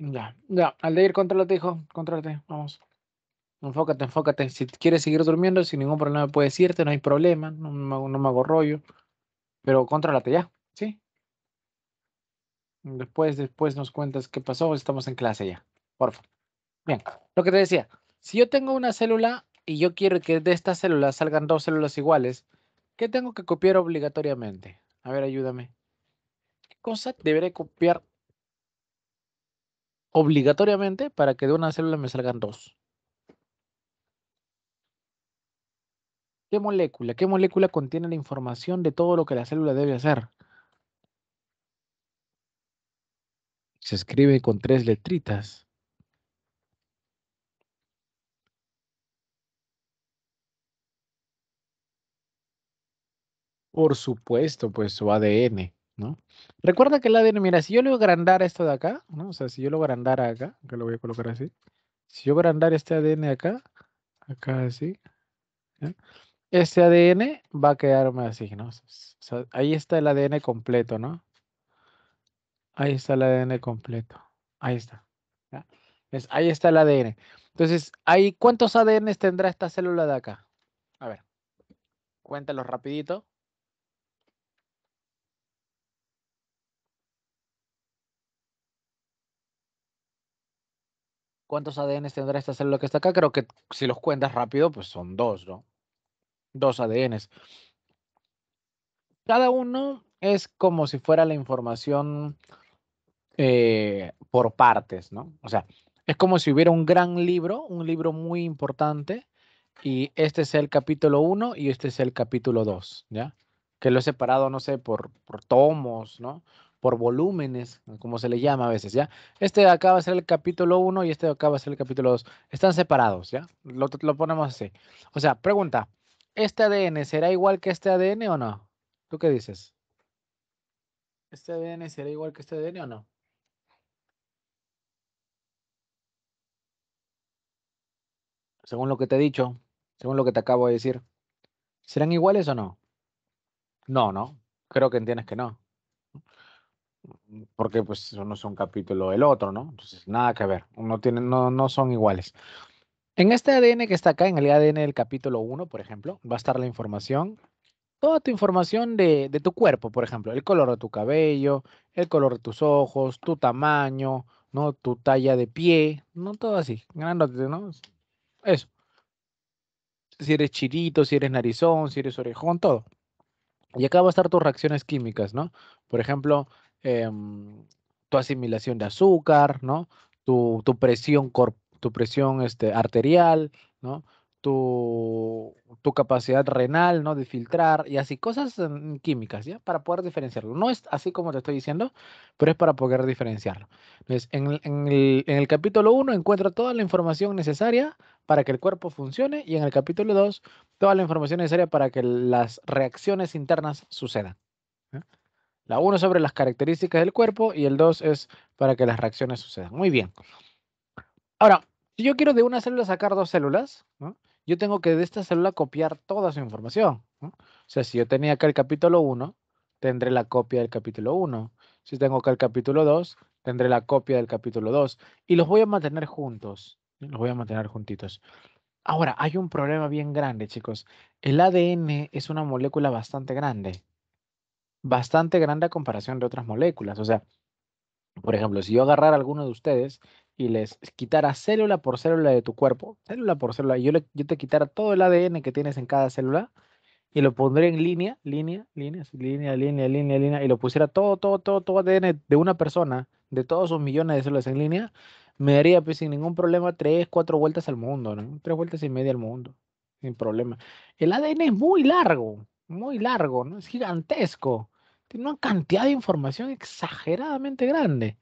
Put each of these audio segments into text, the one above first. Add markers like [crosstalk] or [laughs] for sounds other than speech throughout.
Ya, ya, al de ir, contrólate, hijo, contrólate, vamos. Enfócate, enfócate. Si quieres seguir durmiendo, sin ningún problema puedes irte, no hay problema, no, me hago rollo. Pero contrólate ya, ¿sí? Después, después nos cuentas qué pasó, estamos en clase ya, por favor. Bien, lo que te decía, si yo tengo una célula y yo quiero que de esta célula salgan dos células iguales, ¿qué tengo que copiar obligatoriamente? A ver, ayúdame. ¿Qué cosa deberé copiar obligatoriamente para que de una célula me salgan dos. ¿Qué molécula? ¿Qué molécula contiene la información de todo lo que la célula debe hacer? Se escribe con tres letritas. Por supuesto, pues su ADN. ¿no? Recuerda que el ADN, mira, si yo le agrandara esto de acá, ¿no? O sea, si yo lo agrandara acá, que lo voy a colocar así. Si yo agrandara este ADN acá, acá así, este ADN va a quedarme así, ¿no? O sea, ahí está el ADN completo, ¿no? Ahí está el ADN completo. Ahí está. ¿ya? ahí está el ADN. Entonces, ¿hay ¿cuántos ADN tendrá esta célula de acá? A ver, cuéntalos rapidito. ¿Cuántos ADNs tendrá esta célula que está acá? Creo que si los cuentas rápido, pues son dos, ¿no? Dos ADNs. Cada uno es como si fuera la información eh, por partes, ¿no? O sea, es como si hubiera un gran libro, un libro muy importante, y este es el capítulo 1 y este es el capítulo 2, ¿ya? Que lo he separado, no sé, por, por tomos, ¿no? por volúmenes, como se le llama a veces, ¿ya? Este de acá va a ser el capítulo 1 y este de acá va a ser el capítulo 2. Están separados, ¿ya? Lo, lo ponemos así. O sea, pregunta, ¿este ADN será igual que este ADN o no? ¿Tú qué dices? ¿Este ADN será igual que este ADN o no? Según lo que te he dicho, según lo que te acabo de decir, ¿serán iguales o no? No, no. Creo que entiendes que no porque pues no es un capítulo del otro, ¿no? Entonces, nada que ver, no, tienen, no, no son iguales. En este ADN que está acá, en el ADN del capítulo 1, por ejemplo, va a estar la información, toda tu información de, de, tu cuerpo, por ejemplo, el color de tu cabello, el color de tus ojos, tu tamaño, ¿no? Tu talla de pie, ¿no? Todo así, ¿no? Eso. Si eres chirito, si eres narizón, si eres orejón, todo. Y acá va a estar tus reacciones químicas, ¿no? Por ejemplo, Em, tu asimilación de azúcar, ¿no? Tu, presión, tu presión este, arterial, ¿no? Tu, tu, capacidad renal, ¿no? De filtrar y así, cosas mm, químicas, ¿ya? Para poder diferenciarlo. No es así como te estoy diciendo, pero es para poder diferenciarlo. en, el, en el, capítulo 1 encuentro toda la información necesaria para que el cuerpo funcione y en el capítulo 2 toda la información necesaria para que las reacciones internas sucedan. La 1 sobre las características del cuerpo y el 2 es para que las reacciones sucedan. Muy bien. Ahora, si yo quiero de una célula sacar dos células, yo tengo que de esta célula copiar toda su información. O sea, si yo tenía acá el capítulo 1, tendré la copia del capítulo 1. Si tengo acá el capítulo 2, tendré la copia del capítulo 2. Y los voy a mantener juntos. Los voy a mantener juntitos. Ahora, hay un problema bien grande, chicos. El ADN es una molécula bastante grande bastante grande a comparación de otras moléculas. O sea, por ejemplo, si yo agarrara a alguno de ustedes y les quitara célula por célula de tu cuerpo, célula por célula, y yo, te quitara todo el ADN que tienes en cada célula y lo pondría en línea, línea, línea, línea, línea, línea, línea, y lo pusiera todo, todo, todo, todo ADN de una persona, de todos sus millones de células en línea, me daría pues, sin ningún problema tres, cuatro vueltas al mundo, Tres vueltas y media al mundo, sin problema. El ADN es muy largo, muy largo, ¿no? Es gigantesco. Tiene una cantidad de información exageradamente grande.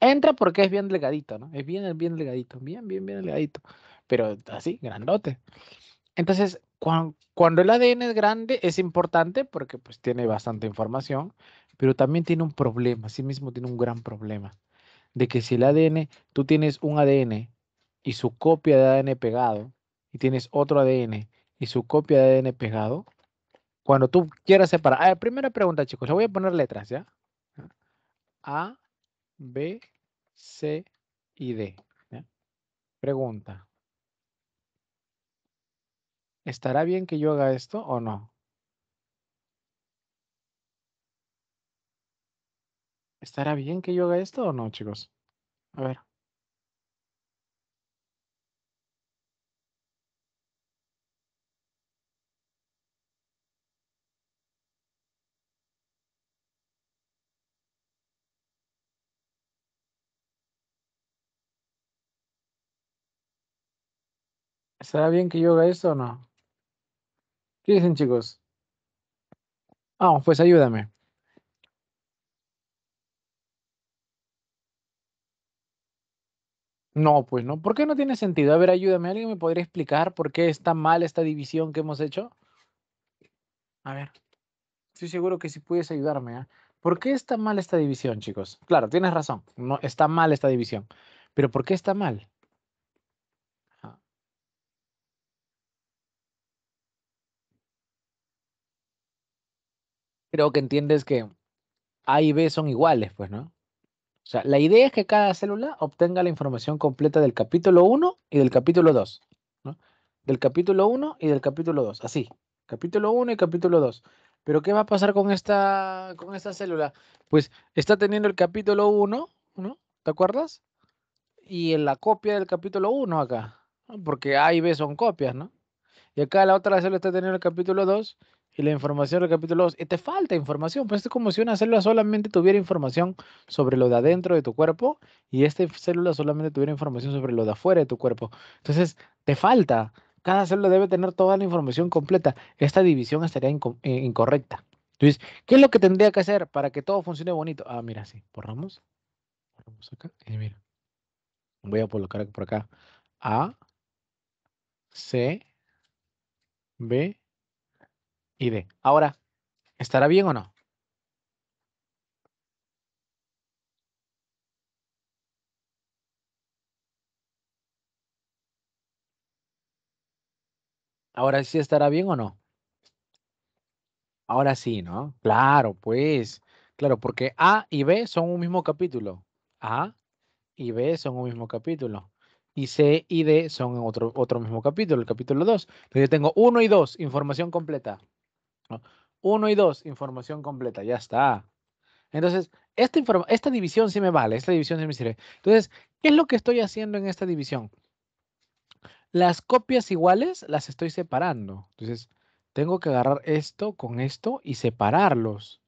Entra porque es bien delgadito, ¿no? Es bien, bien delgadito, bien, bien, bien delgadito. Pero así, grandote. Entonces, cuando, el ADN es grande, es importante porque pues tiene bastante información, pero también tiene un problema, sí mismo tiene un gran problema. De que si el ADN, tú tienes un ADN y su copia de ADN pegado, y tienes otro ADN y su copia de ADN pegado, cuando tú quieras separar. A primera pregunta, chicos. Le voy a poner letras, ¿ya? A, B, C y D. Pregunta. ¿Estará bien que yo haga esto o no? ¿Estará bien que yo haga esto o no, chicos? A ver. ¿Será bien que yo haga eso o no? ¿Qué dicen, chicos? Vamos, ah, pues ayúdame. No, pues no. ¿Por qué no tiene sentido? A ver, ayúdame. ¿Alguien me podría explicar por qué está mal esta división que hemos hecho? A ver. Estoy seguro que si sí puedes ayudarme. ¿eh? ¿Por qué está mal esta división, chicos? Claro, tienes razón. No, está mal esta división. Pero ¿por qué está mal? creo que entiendes que A y B son iguales, pues, ¿no? O sea, la idea es que cada célula obtenga la información completa del capítulo 1 y del capítulo 2, ¿no? Del capítulo 1 y del capítulo 2, así. Capítulo 1 y capítulo 2. Pero ¿qué va a pasar con esta, con esta célula? Pues está teniendo el capítulo 1, ¿no? ¿Te acuerdas? Y en la copia del capítulo 1 acá, porque A y B son copias, ¿no? Y acá la otra célula está teniendo el capítulo 2 y la información del 2. Y te falta información, pues es como si una célula solamente tuviera información sobre lo de adentro de tu cuerpo y esta célula solamente tuviera información sobre lo de afuera de tu cuerpo. Entonces, te falta. Cada célula debe tener toda la información completa. Esta división estaría eh, incorrecta. Entonces, ¿qué es lo que tendría que hacer para que todo funcione bonito? Ah, mira, sí, borramos. Borramos acá. Y mira. Voy a colocar por acá. A, C, B, y D, Ahora, ¿estará bien o no? Ahora sí estará bien o no. Ahora sí, ¿no? Claro, pues. Claro, porque A y B son un mismo capítulo. A y B son un mismo capítulo. Y C y D son otro, otro mismo capítulo, el capítulo 2. Entonces yo tengo 1 y 2, información completa. Uno y dos, información completa, ya está. Entonces, esta, esta división sí me vale, esta división sí me sirve. Entonces, ¿qué es lo que estoy haciendo en esta división? Las copias iguales las estoy separando. Entonces, tengo que agarrar esto con esto y separarlos.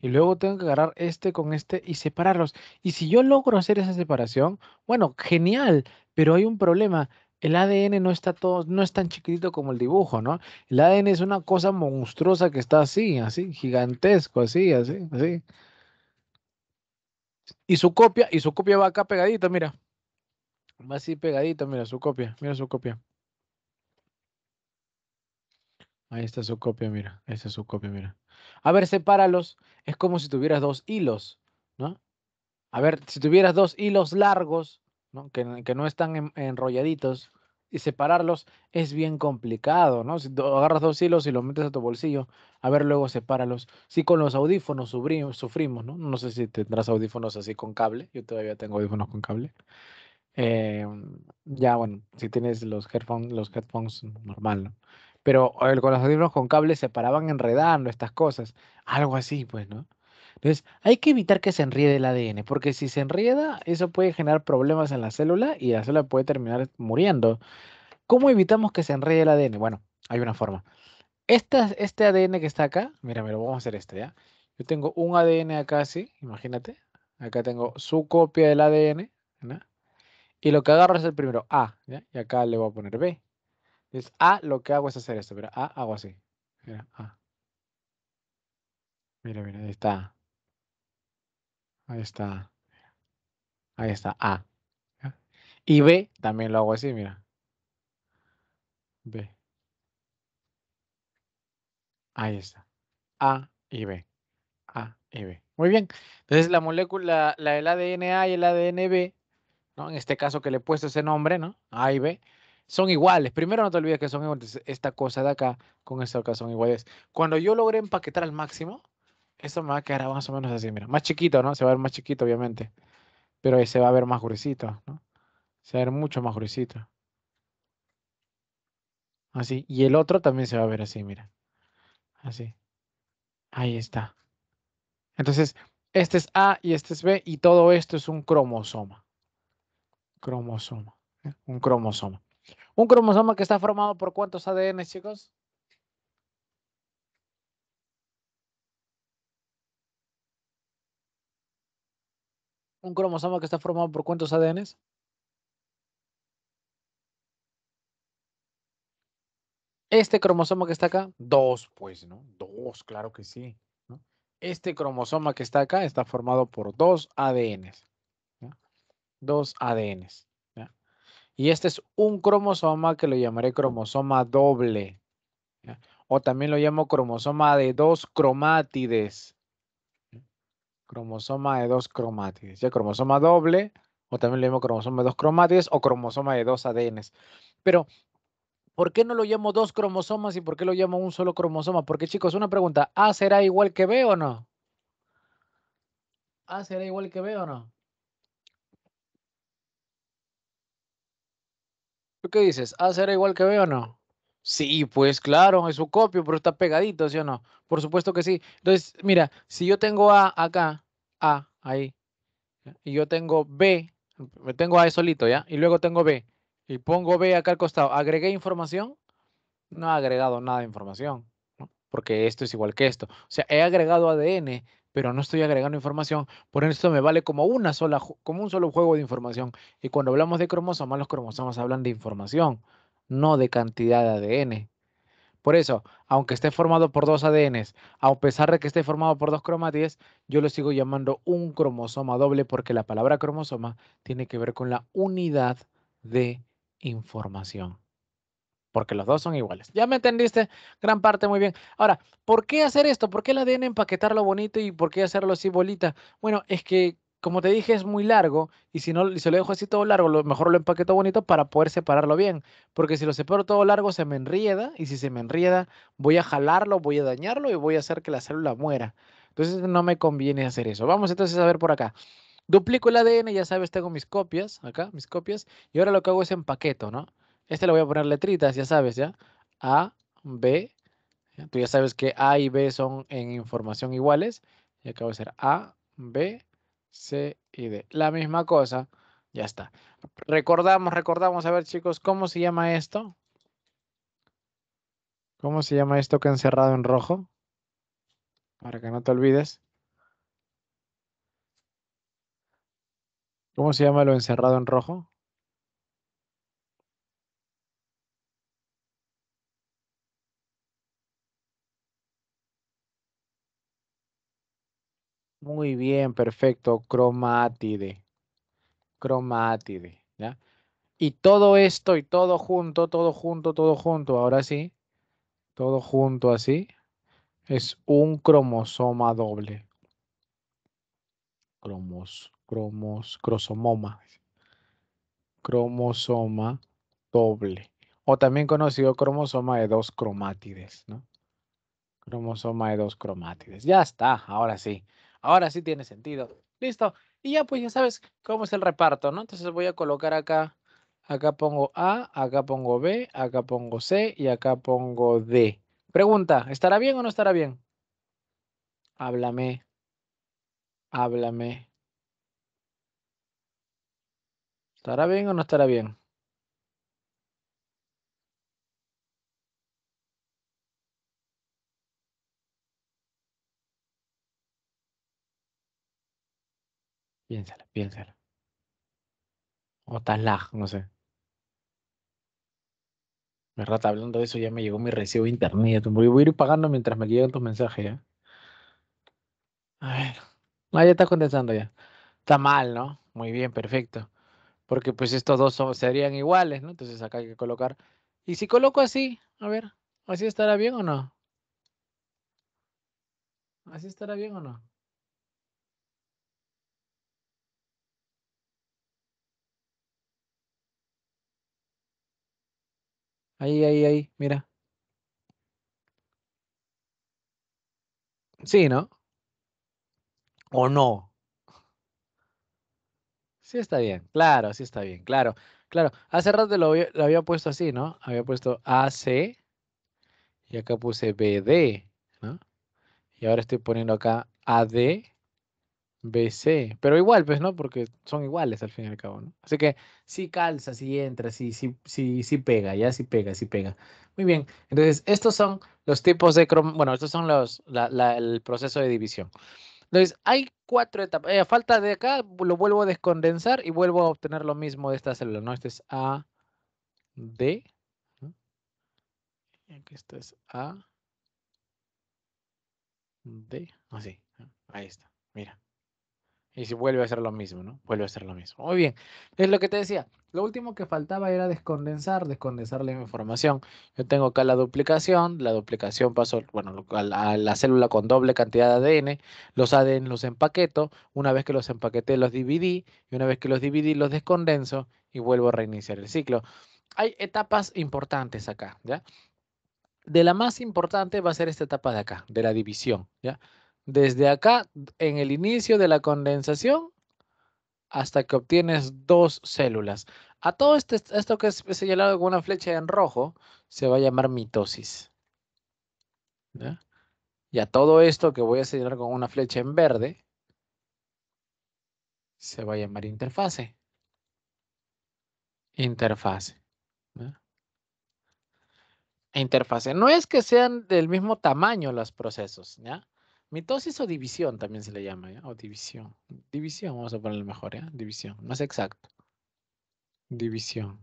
Y luego tengo que agarrar este con este y separarlos. Y si yo logro hacer esa separación, bueno, genial, pero hay un problema el ADN no está todo, no es tan chiquitito como el dibujo, ¿no? El ADN es una cosa monstruosa que está así, así, gigantesco, así, así, así. Y su copia, y su copia va acá pegadita, mira. Va así pegadita, mira su copia, mira su copia. Ahí está su copia, mira. esa es su copia, mira. A ver, sepáralos. Es como si tuvieras dos hilos, ¿no? A ver, si tuvieras dos hilos largos, que, no están enrolladitos y separarlos es bien complicado, ¿no? Si agarras dos hilos y los metes a tu bolsillo, a ver, luego sepáralos. Si con los audífonos sufrimos, ¿no? No sé si tendrás audífonos así con cable, yo todavía tengo audífonos con cable. Eh, ya, bueno, si tienes los headphones, los headphones normal, ¿no? Pero el, con los audífonos con cable se paraban enredando estas cosas, algo así, pues, ¿no? Entonces, hay que evitar que se enriede el ADN, porque si se enrieda, eso puede generar problemas en la célula y la célula puede terminar muriendo. ¿Cómo evitamos que se enrede el ADN? Bueno, hay una forma. este ADN que está acá, mira, me lo vamos a hacer este, ¿ya? Yo tengo un ADN acá así, imagínate. Acá tengo su copia del ADN, ¿no? Y lo que agarro es el primero A, ¿ya? Y acá le voy a poner B. Entonces, A lo que hago es hacer esto, pero A hago así. Mira, A. Mira, mira, ahí está. Ahí está. Ahí está, A. Y B también lo hago así, mira. B. Ahí está. A y B. A y B. Muy bien. Entonces la molécula, la del ADN A y el ADN B, ¿no? en este caso que le he puesto ese nombre, ¿no? A y B, son iguales. Primero no te olvides que son iguales. Esta cosa de acá con esta acá son iguales. Cuando yo logré empaquetar al máximo, eso me va a quedar más o menos así, mira. Más chiquito, ¿no? Se va a ver más chiquito, obviamente. Pero se va a ver más gruesito, ¿no? Se va a ver mucho más gruesito. Así. Y el otro también se va a ver así, mira. Así. Ahí está. Entonces, este es A y este es B y todo esto es un cromosoma. Cromosoma. ¿eh? Un cromosoma. Un cromosoma que está formado por cuántos ADN, chicos? un cromosoma que está formado por cuántos ADNs? Este cromosoma que está acá, dos, pues, ¿no? Dos, claro que sí. Este cromosoma que está acá está formado por dos ADNs. Dos ADNs. Y este es un cromosoma que lo llamaré cromosoma doble. O también lo llamo cromosoma de dos cromátides cromosoma de dos cromátides. Ya cromosoma doble, o también le llamo cromosoma de dos cromátides o cromosoma de dos ADNs. Pero, ¿por qué no lo llamo dos cromosomas y por qué lo llamo un solo cromosoma? Porque, chicos, una pregunta, ¿A será igual que B o no? ¿A será igual que B o no? ¿Tú qué dices? ¿A será igual que B o no? Sí, pues claro, es su copio, pero está pegadito, ¿sí o no? Por supuesto que sí. Entonces, mira, si yo tengo A acá, A ahí, y yo tengo B, me tengo A solito, ¿ya? Y luego tengo B, y pongo B acá al costado, ¿agregué información? No he agregado nada de información, porque esto es igual que esto. O sea, he agregado ADN, pero no estoy agregando información, por esto me vale como una sola, como un solo juego de información. Y cuando hablamos de cromosomas, los cromosomas hablan de información no de cantidad de ADN. Por eso, aunque esté formado por dos ADNs, a pesar de que esté formado por dos cromátides, yo lo sigo llamando un cromosoma doble porque la palabra cromosoma tiene que ver con la unidad de información. Porque los dos son iguales. Ya me entendiste, gran parte muy bien. Ahora, ¿por qué hacer esto? ¿Por qué el ADN empaquetarlo bonito y por qué hacerlo así bolita? Bueno, es que como te dije, es muy largo y si no, lo dejo así todo largo, lo, mejor lo empaqueto bonito para poder separarlo bien. Porque si lo separo todo largo, se me enrieda y si se me enrieda, voy a jalarlo, voy a dañarlo y voy a hacer que la célula muera. Entonces no me conviene hacer eso. Vamos entonces a ver por acá. Duplico el ADN, ya sabes, tengo mis copias, acá, mis copias. Y ahora lo que hago es empaqueto, ¿no? Este le voy a poner letritas, ya sabes, ¿ya? A, B. Tú ya sabes que A y B son en información iguales. Y acá va a ser A, B, C y D. La misma cosa. Ya está. Recordamos, recordamos. A ver, chicos, ¿cómo se llama esto? ¿Cómo se llama esto que encerrado encerrado en rojo? Para que no te olvides. ¿Cómo se llama lo encerrado en rojo? Muy bien, perfecto. Cromátide. Cromátide. ¿ya? Y todo esto y todo junto, todo junto, todo junto, ahora sí, todo junto así, es un cromosoma doble. Cromos, cromos, cromosoma. Cromosoma doble. O también conocido cromosoma de dos cromátides, ¿no? Cromosoma de dos cromátides. Ya está, ahora sí. Ahora sí tiene sentido. Listo. Y ya, pues ya sabes cómo es el reparto, ¿no? Entonces voy a colocar acá, acá pongo A, acá pongo B, acá pongo C y acá pongo D. Pregunta, ¿estará bien o no estará bien? Háblame. Háblame. ¿Estará bien o no estará bien? Piénsala, piénsala. O Talag, no sé. Me rata hablando de eso, ya me llegó mi recibo de internet. Voy a ir pagando mientras me llegan tus mensajes, ¿eh? A ver. Ah, ya está contestando ya. Está mal, ¿no? Muy bien, perfecto. Porque pues estos dos serían iguales, ¿no? Entonces acá hay que colocar. Y si coloco así, a ver, ¿así estará bien o no? ¿Así estará bien o no? Ahí, ahí, ahí, mira. Sí, ¿no? ¿O no? Sí está bien, claro, sí está bien, claro. Claro, hace rato lo había, había puesto así, ¿no? Había puesto AC y acá puse BD, ¿no? Y ahora estoy poniendo acá AD BC. Pero igual, pues, ¿no? Porque son iguales al fin y al cabo, ¿no? Así que sí calza, sí entra, sí, sí, sí, pega, ya sí pega, sí pega. Muy bien. Entonces, estos son los tipos de crom Bueno, estos son los, la, el proceso de división. Entonces, hay cuatro etapas. Eh, falta de acá, lo vuelvo a descondensar y vuelvo a obtener lo mismo de esta célula, ¿no? Este es A, D. Aquí esto es A, D. Así. Ahí está. Mira. Y si vuelve a ser lo mismo, ¿no? Vuelve a ser lo mismo. Muy bien. Es lo que te decía. Lo último que faltaba era descondensar, descondensar la información. Yo tengo acá la duplicación. La duplicación pasó, bueno, a la, a célula con doble cantidad de ADN. Los ADN los empaqueto. Una vez que los empaqueté, los dividí. Y una vez que los dividí, los descondenso y vuelvo a reiniciar el ciclo. Hay etapas importantes acá, ¿ya? De la más importante va a ser esta etapa de acá, de la división, ¿ya? desde acá, en el inicio de la condensación, hasta que obtienes dos células. A todo este, esto que es señalado con una flecha en rojo, se va a llamar mitosis. ¿Ya? Y a todo esto que voy a señalar con una flecha en verde, se va a llamar interfase. Interfase. Interfase. No es que sean del mismo tamaño los procesos, ¿ya? Mitosis o división también se le llama, ¿eh? O división. División, vamos a ponerle mejor, ¿eh? División, más exacto. División.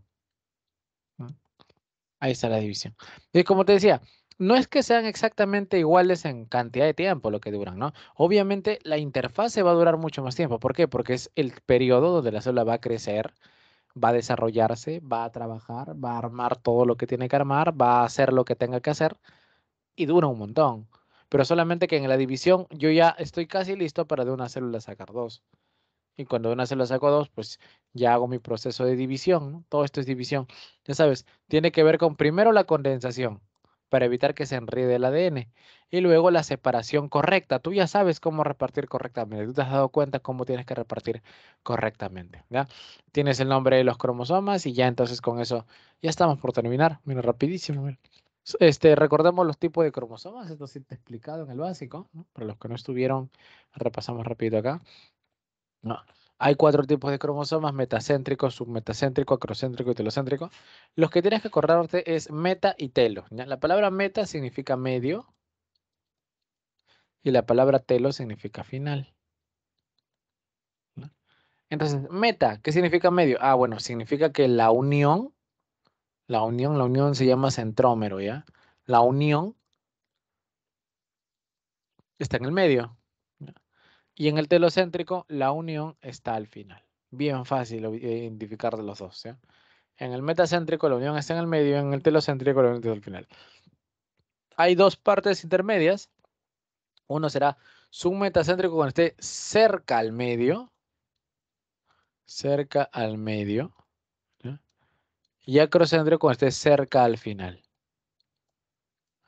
Ahí está la división. Y como te decía, no es que sean exactamente iguales en cantidad de tiempo lo que duran, ¿no? Obviamente la interfase va a durar mucho más tiempo. ¿Por qué? Porque es el periodo donde la célula va a crecer, va a desarrollarse, va a trabajar, va a armar todo lo que tiene que armar, va a hacer lo que tenga que hacer y dura un montón pero solamente que en la división yo ya estoy casi listo para de una célula sacar dos. Y cuando de una célula saco dos, pues ya hago mi proceso de división. Todo esto es división. Ya sabes, tiene que ver con primero la condensación para evitar que se enrede el ADN. Y luego la separación correcta. Tú ya sabes cómo repartir correctamente. Tú te has dado cuenta cómo tienes que repartir correctamente. ¿ya? Tienes el nombre de los cromosomas y ya entonces con eso ya estamos por terminar. Mira, rapidísimo. Este, recordemos los tipos de cromosomas, esto sí está explicado en el básico, para los que no estuvieron, repasamos rápido acá. Hay cuatro tipos de cromosomas, metacéntrico, submetacéntrico, acrocéntrico y telocéntrico. Los que tienes que acordarte es meta y telo. La palabra meta significa medio y la palabra telo significa final. Entonces, meta, ¿qué significa medio? Ah, bueno, significa que la unión la unión, la unión se llama centrómero, ¿ya? La unión está en el medio. Y en el telocéntrico, la unión está al final. Bien fácil eh, identificar los dos, En el metacéntrico, la unión está en el medio, en el telocéntrico, la unión está al final. Hay dos partes intermedias. Uno será submetacéntrico cuando esté cerca al medio. Cerca al medio. Y ya cuando esté cerca al final.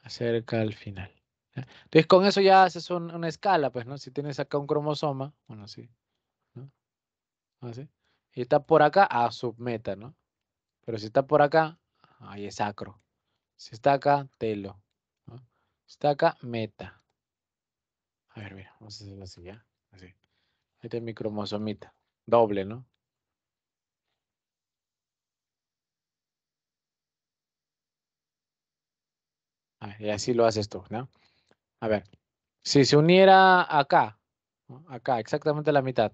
Cerca al final. Entonces con eso ya haces una escala, pues, ¿no? Si tienes acá un cromosoma, bueno, sí. ¿no? Así. Ah, y está por acá, a ah, submeta, ¿no? Pero si está por acá, ahí es acro. Si está acá, telo. Si está acá, meta. A ver, mira, vamos a hacerlo así ya. Así. Este es mi cromosomita. Doble, ¿no? Ah, y así lo haces tú, ¿no? A ver, si se uniera acá, acá, exactamente la mitad,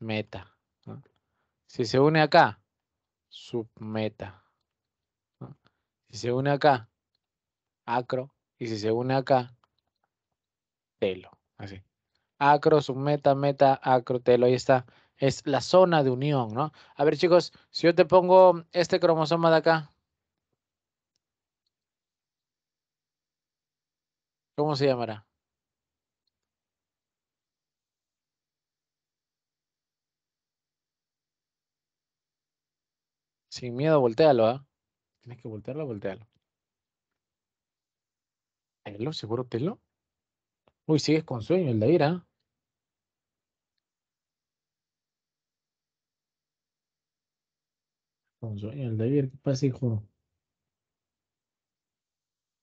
meta. Si se une acá, submeta. Si se une acá, acro. Y si se une acá, telo. Así. Acro, submeta, meta, acro, telo. Ahí está. Es la zona de unión, ¿no? A ver, chicos, si yo te pongo este cromosoma de acá, ¿Cómo se llamará? Sin miedo, voltealo, ¿ah? Tienes que voltearlo, voltealo. ¿Telo? ¿Seguro telo? Uy, sigues con sueño el de ir, ¿ah? Con sueño el de ir, ¿qué pasa, hijo?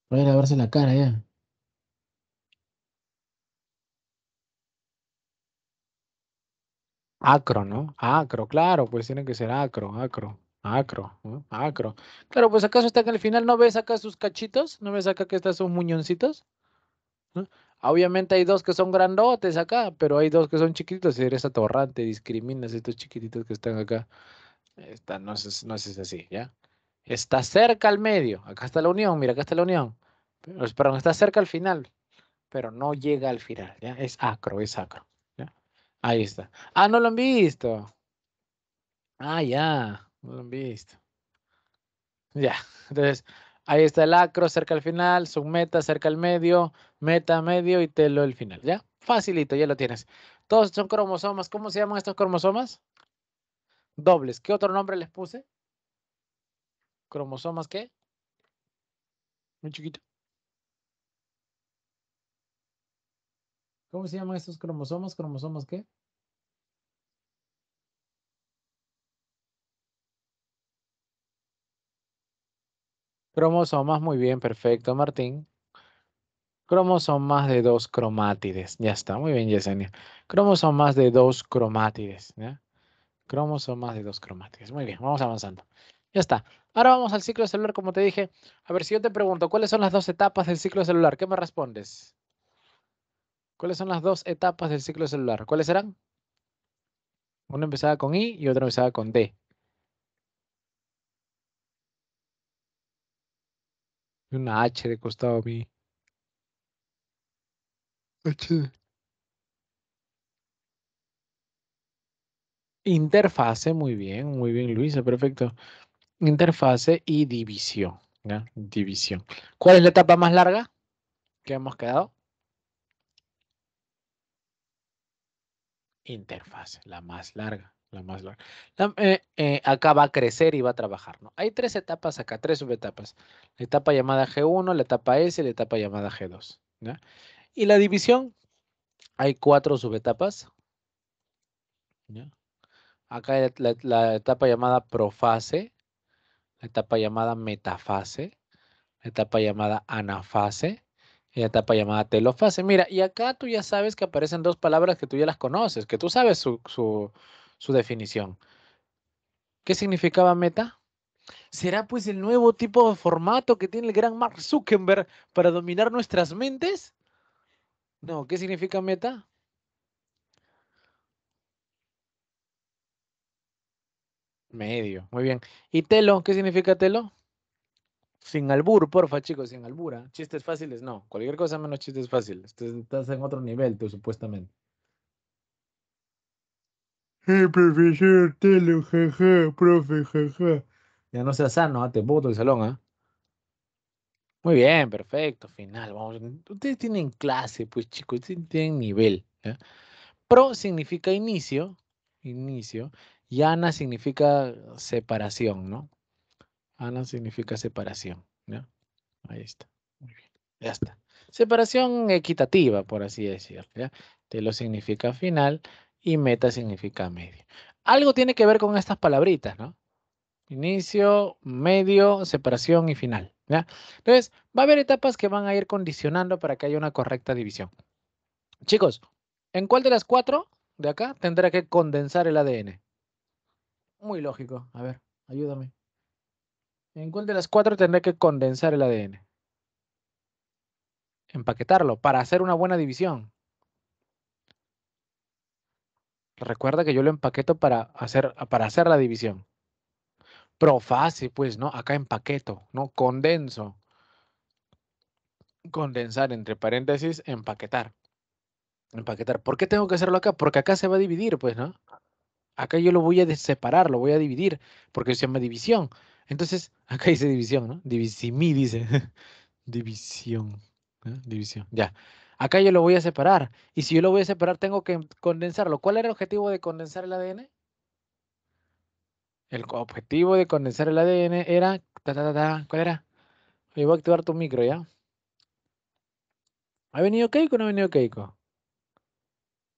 Voy a lavarse la cara ya. Acro, ¿no? Acro, claro, pues tiene que ser acro, acro, acro, acro. Claro, pues acaso está en el final, ¿no ves acá sus cachitos? ¿No ves acá que están sus muñoncitos? Obviamente hay dos que son grandotes acá, pero hay dos que son chiquititos y eres atorrante, discriminas estos chiquititos que están acá. no, es, no es así, ¿ya? Está cerca al medio, acá está la unión, mira, acá está la unión. Pero, no está cerca al final, pero no llega al final, ¿ya? Es acro, es acro. Ahí está. Ah, no lo han visto. Ah, ya. No lo han visto. Ya. Entonces, ahí está el acro cerca al final, submeta cerca al medio, meta medio y telo el final. Ya. Facilito, ya lo tienes. Todos son cromosomas. ¿Cómo se llaman estos cromosomas? Dobles. ¿Qué otro nombre les puse? ¿Cromosomas qué? Muy chiquito. ¿Cómo se llaman estos cromosomas? ¿Cromosomas qué? Cromosomas, muy bien, perfecto, Martín. Cromosomas de dos cromátides. Ya está, muy bien, Yesenia. Cromosomas de dos cromátides. Cromosomas de dos cromátides. Muy bien, vamos avanzando. Ya está. Ahora vamos al ciclo celular, como te dije. A ver, si yo te pregunto, ¿cuáles son las dos etapas del ciclo celular? ¿Qué me respondes? ¿Cuáles son las dos etapas del ciclo celular? ¿Cuáles serán? Una empezada con I y otra empezada con D. Una H de costado a mí. H. Interfase, muy bien, muy bien Luisa, perfecto. Interfase y división. División. ¿Cuál es la etapa más larga que hemos quedado? Interfase, la más larga. La más larga. Eh, eh, acá va a crecer y va a trabajar. ¿no? Hay tres etapas acá, tres subetapas. La etapa llamada G1, la etapa S y la etapa llamada G2. Y la división, hay cuatro subetapas. Acá hay la, la, etapa llamada profase, la etapa llamada metafase, la etapa llamada anafase, y la etapa llamada telofase. Mira, y acá tú ya sabes que aparecen dos palabras que tú ya las conoces, que tú sabes su, su definición. ¿Qué significaba meta? ¿Será pues el nuevo tipo de formato que tiene el gran Mark Zuckerberg para dominar nuestras mentes? No, ¿qué significa meta? Medio, muy bien. ¿Y telo? ¿Qué significa telo? Sin albur, porfa, chicos, sin albura. Chistes fáciles, no. Cualquier cosa menos chistes fáciles. Estás en otro nivel, tú, supuestamente. Hey, profesor, telo, jaja, profe, jeje. Ya no seas sano, ah, te boto el salón, ¿ah? ¿eh? Muy bien, perfecto, final. Ustedes tienen clase, pues chicos, ustedes tienen nivel. Pro significa inicio, inicio, Yana significa separación, ¿no? Ana ah, significa separación. ¿no? Ahí está. Muy bien. Ya está. Separación equitativa, por así decirlo. ¿ya? Telo significa final y meta significa medio. Algo tiene que ver con estas palabritas, ¿no? Inicio, medio, separación y final. ¿ya? Entonces, va a haber etapas que van a ir condicionando para que haya una correcta división. Chicos, ¿en cuál de las cuatro de acá tendrá que condensar el ADN? Muy lógico. A ver, ayúdame. ¿En cuál de las cuatro tendré que condensar el ADN? Empaquetarlo para hacer una buena división. Recuerda que yo lo empaqueto para hacer, para hacer la división. Profase, pues, ¿no? Acá empaqueto, ¿no? Condenso. Condensar, entre paréntesis, empaquetar. Empaquetar. ¿Por qué tengo que hacerlo acá? Porque acá se va a dividir, pues, ¿no? Acá yo lo voy a separar, lo voy a dividir, porque se llama división. Entonces, [laughs] acá dice división, ¿no? Divisimi dice. [laughs] división. División. Ya. Acá yo lo voy a separar. Y si yo lo voy a separar, tengo que condensarlo. ¿Cuál era el objetivo de condensar el ADN? El objetivo de condensar el ADN era... ¿Cuál era? voy a activar tu micro, ¿ya? ¿Ha venido Keiko o no ha venido Keiko?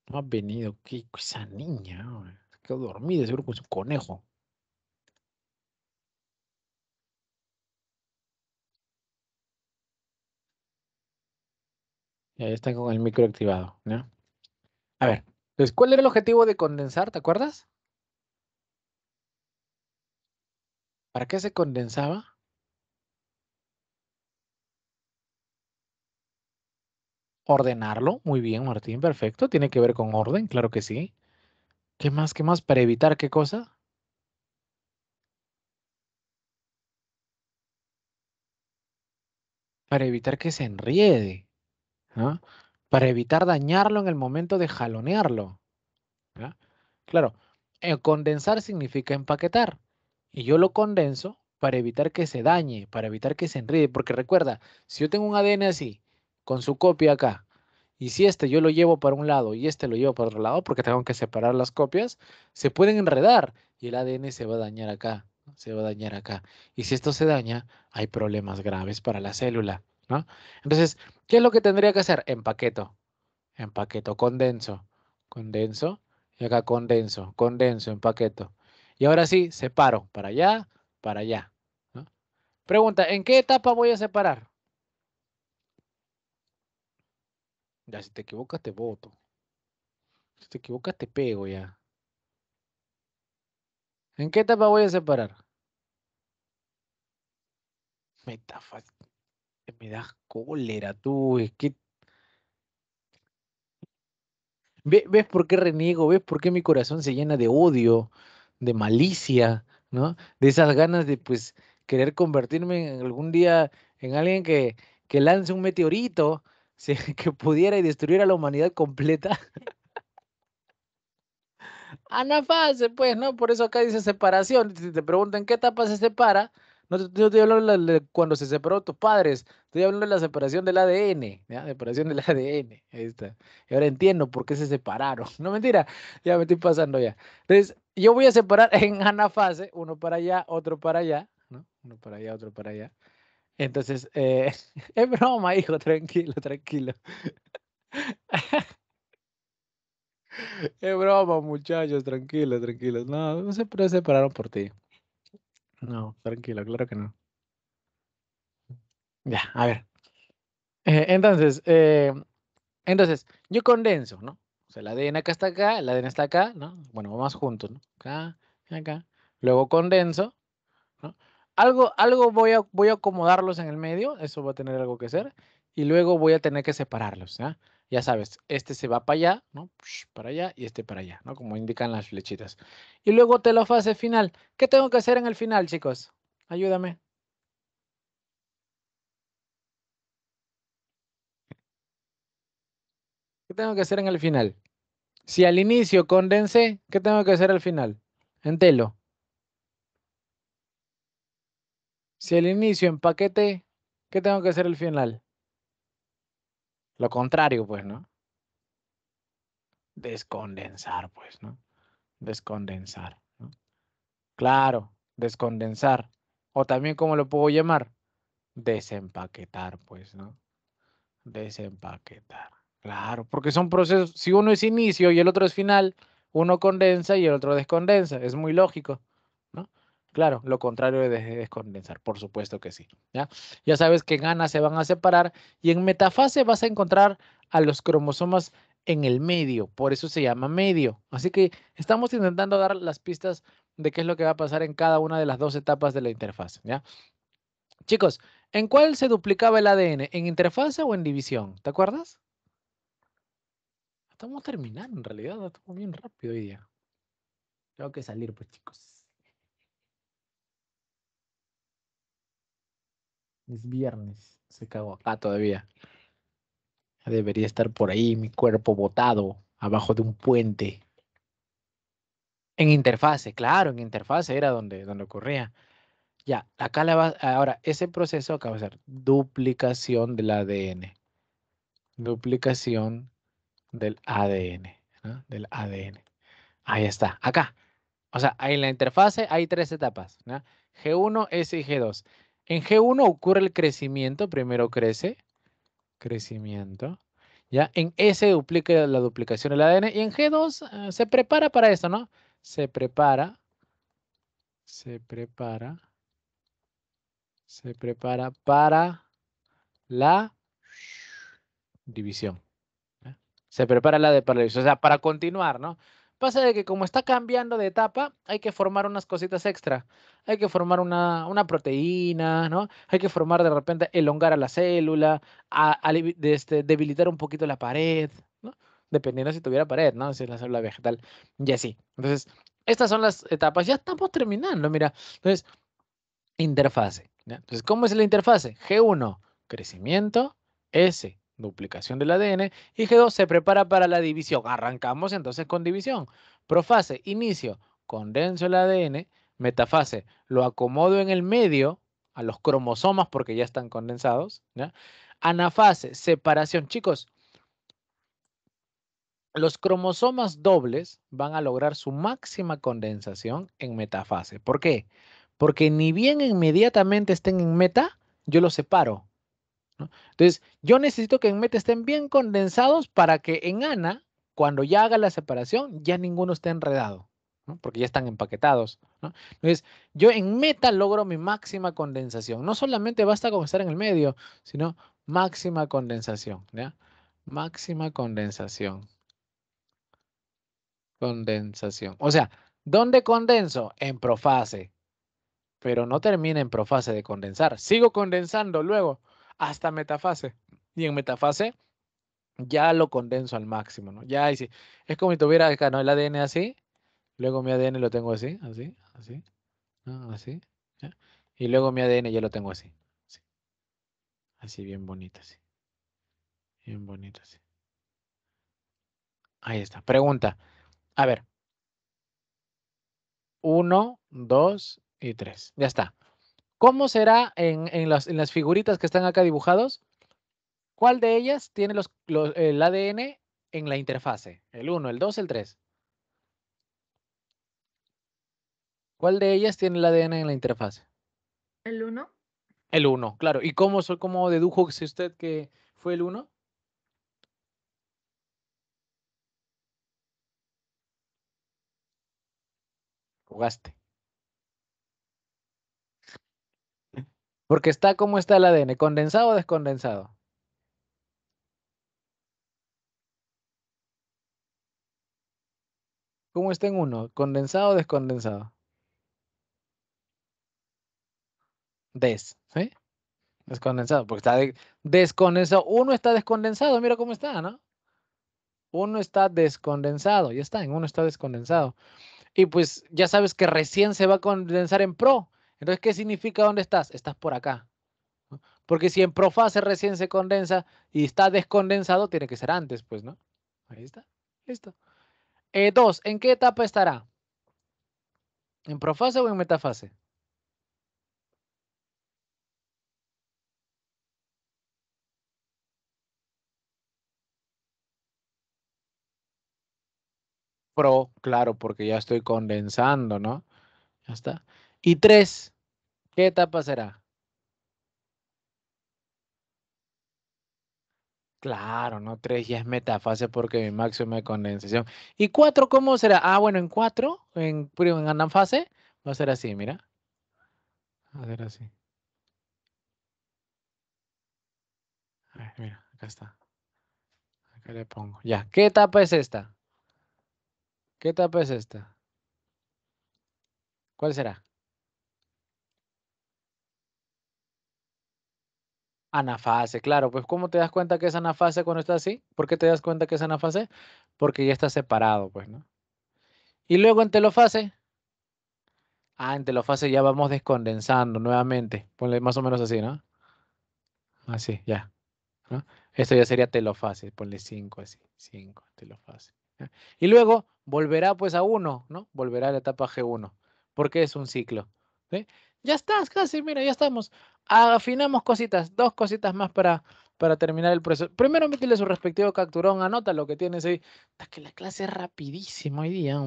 No ha venido Keiko, esa niña. Se quedó dormida, seguro con su conejo. ahí está con el micro activado, ¿no? A ver, pues, ¿cuál era el objetivo de condensar? ¿Te acuerdas? ¿Para qué se condensaba? Ordenarlo. Muy bien, Martín, perfecto. Tiene que ver con orden, claro que sí. ¿Qué más? ¿Qué más? ¿Para evitar qué cosa? Para evitar que se enriede. ¿ah? para evitar dañarlo en el momento de jalonearlo. Claro, eh, condensar significa empaquetar y yo lo condenso para evitar que se dañe, para evitar que se enrede, porque recuerda, si yo tengo un ADN así, con su copia acá, y si este yo lo llevo para un lado y este lo llevo para otro lado, porque tengo que separar las copias, se pueden enredar y el ADN se va a dañar acá, se va a dañar acá. Y si esto se daña, hay problemas graves para la célula. Entonces, ¿qué es lo que tendría que hacer? Empaqueto, empaqueto, condenso, condenso, y acá condenso, condenso, empaqueto. Y ahora sí, separo para allá, para allá. Pregunta, ¿en qué etapa voy a separar? Ya, si te equivocas, te voto. Si te equivocas, te pego ya. ¿En qué etapa voy a separar? Me me das cólera, tú, es que... ¿Ves por qué reniego? ¿Ves por qué mi corazón se llena de odio, de malicia, ¿no? De esas ganas de, pues, querer convertirme en algún día en alguien que, lance un meteorito [laughs] que pudiera y destruir a la humanidad completa. [laughs] Ana fase, pues, ¿no? Por eso acá dice separación. Si te preguntan qué etapa se separa, no te, hablando de cuando se separó tus padres, estoy hablando de la separación del ADN, ¿ya? Separación del ADN, [laughs] ahí está. Y ahora entiendo por qué se separaron. [laughs] No mentira, ya me estoy pasando ya. Entonces, yo voy a separar [laughs] en anafase, uno para allá, otro para allá, ¿no? Uno para allá, otro para allá. Entonces, eh, es broma, hijo, tranquilo, tranquilo. es broma, muchachos, tranquilo, tranquilo No, no se separaron por ti. No, tranquilo, claro que no. Ya, a ver. Eh, entonces, eh, entonces, yo condenso, ¿no? O sea, la ADN acá está acá, la ADN está acá, ¿no? Bueno, vamos juntos, ¿no? Acá, acá. Luego condenso, ¿no? Algo, algo voy, a, voy a acomodarlos en el medio, eso va a tener algo que hacer. Y luego voy a tener que separarlos, ¿ya? ya sabes, este se va para allá, ¿no? Para allá y este para allá, ¿no? Como indican las flechitas. Y luego te la fase final. ¿Qué tengo que hacer en el final, chicos? Ayúdame. ¿Qué tengo que hacer en el final? Si al inicio condensé, ¿qué tengo que hacer al final? Entelo. Si al inicio empaqueté, ¿qué tengo que hacer al final? Lo contrario, pues, ¿no? Descondensar, pues, ¿no? Descondensar. ¿no? Claro, descondensar. O también, ¿cómo lo puedo llamar? Desempaquetar, pues, ¿no? Desempaquetar. Claro, porque son procesos, si uno es inicio y el otro es final, uno condensa y el otro descondensa. Es muy lógico. Claro, lo contrario es descondensar, por supuesto que sí. ¿ya? ya sabes que ganas se van a separar y en metafase vas a encontrar a los cromosomas en el medio, por eso se llama medio. Así que estamos intentando dar las pistas de qué es lo que va a pasar en cada una de las dos etapas de la interfase, ¿ya? Chicos, ¿en cuál se duplicaba el ADN? ¿En interfase o en división? ¿Te acuerdas? Estamos terminando en realidad, estamos bien rápido hoy día. Tengo que salir pues chicos. Es viernes, se cago acá ah, todavía. Debería estar por ahí mi cuerpo botado abajo de un puente. En interfase, claro, en interfase era donde, donde ocurría. Ya, acá la va, ahora ese proceso acaba va ser duplicación del ADN. Duplicación del ADN, Del ADN. Ahí está, acá. O sea, en la interfase hay tres etapas, g G1, S y G2. En G1 ocurre el crecimiento, primero crece, crecimiento. ¿ya? En S duplica la duplicación del ADN y en G2 eh, se prepara para eso, ¿no? Se prepara, se prepara, se prepara para la división. Se prepara la de para la división, o sea, para continuar, ¿no? pasa de que como está cambiando de etapa, hay que formar unas cositas extra. Hay que formar una, proteína, ¿no? Hay que formar de repente, elongar a la célula, este, debilitar un poquito la pared, ¿no? Dependiendo si tuviera pared, ¿no? Si es la célula vegetal y así. Entonces, estas son las etapas. Ya estamos terminando, mira. Entonces, interfase. Entonces, ¿cómo es la interfase? G1, crecimiento. S, duplicación del ADN, y G2 se prepara para la división. Arrancamos entonces con división. Profase, inicio, condenso el ADN, metafase, lo acomodo en el medio a los cromosomas porque ya están condensados, anafase, separación. Chicos, los cromosomas dobles van a lograr su máxima condensación en metafase. ¿Por qué? Porque ni bien inmediatamente estén en meta, yo los separo entonces, yo necesito que en meta estén bien condensados para que en ANA, cuando ya haga la separación, ya ninguno esté enredado, porque ya están empaquetados. Entonces, yo en meta logro mi máxima condensación. No solamente basta con estar en el medio, sino máxima condensación. Máxima condensación. Condensación. O sea, ¿dónde condenso? En profase. Pero no termina en profase de condensar. Sigo condensando luego hasta metafase. Y en metafase ya lo condenso al máximo, ¿no? Ya y sí. es como si tuviera acá, ¿no? El ADN así, luego mi ADN lo tengo así, así, así, así, y luego mi ADN ya lo tengo así, así, bien bonito, así, bien bonito, así. Ahí está. Pregunta. A ver. Uno, dos y tres. Ya está. ¿Cómo será en, las, figuritas que están acá dibujados? ¿Cuál de ellas tiene los, el ADN en la interfase? ¿El 1, el 2, el 3? ¿Cuál de ellas tiene el ADN en la interfase? El 1. El 1, claro. ¿Y cómo dedujo usted que fue el 1? Jugaste. Porque está como está el ADN, condensado o descondensado. ¿Cómo está en uno? ¿Condensado o descondensado? Des, ¿sí? Descondensado, porque está descondensado. Uno está descondensado, mira cómo está, ¿no? Uno está descondensado, ya está, en uno está descondensado. Y pues ya sabes que recién se va a condensar en pro. Entonces, ¿qué significa dónde estás? Estás por acá. Porque si en profase recién se condensa y está descondensado, tiene que ser antes, pues, ¿no? Ahí está. Listo. Eh, dos, ¿en qué etapa estará? ¿En profase o en metafase? Pro, claro, porque ya estoy condensando, ¿no? Ya está. Y tres, ¿Qué etapa será? Claro, no, Tres ya es metafase porque mi máximo de condensación. ¿Y cuatro cómo será? Ah, bueno, en cuatro, en, en anafase, va a ser así, mira. Va a ser así. A mira, acá está. Acá le pongo. Ya, ¿qué etapa es esta? ¿Qué etapa es esta? ¿Cuál será? Anafase, claro, pues ¿cómo te das cuenta que es anafase cuando está así? ¿Por qué te das cuenta que es anafase? Porque ya está separado, pues, ¿no? Y luego en telofase. Ah, en telofase ya vamos descondensando nuevamente. Ponle más o menos así, ¿no? Así, ya. Esto ya sería telofase, ponle 5 así, 5, telofase. Y luego volverá pues a 1, ¿no? Volverá a la etapa G1, porque es un ciclo. Ya estás casi, mira, ya estamos afinamos cositas, dos cositas más para, para terminar el proceso. Primero, métele su respectivo capturón, anota lo que tienes ahí. Hasta que la clase es rapidísima hoy día.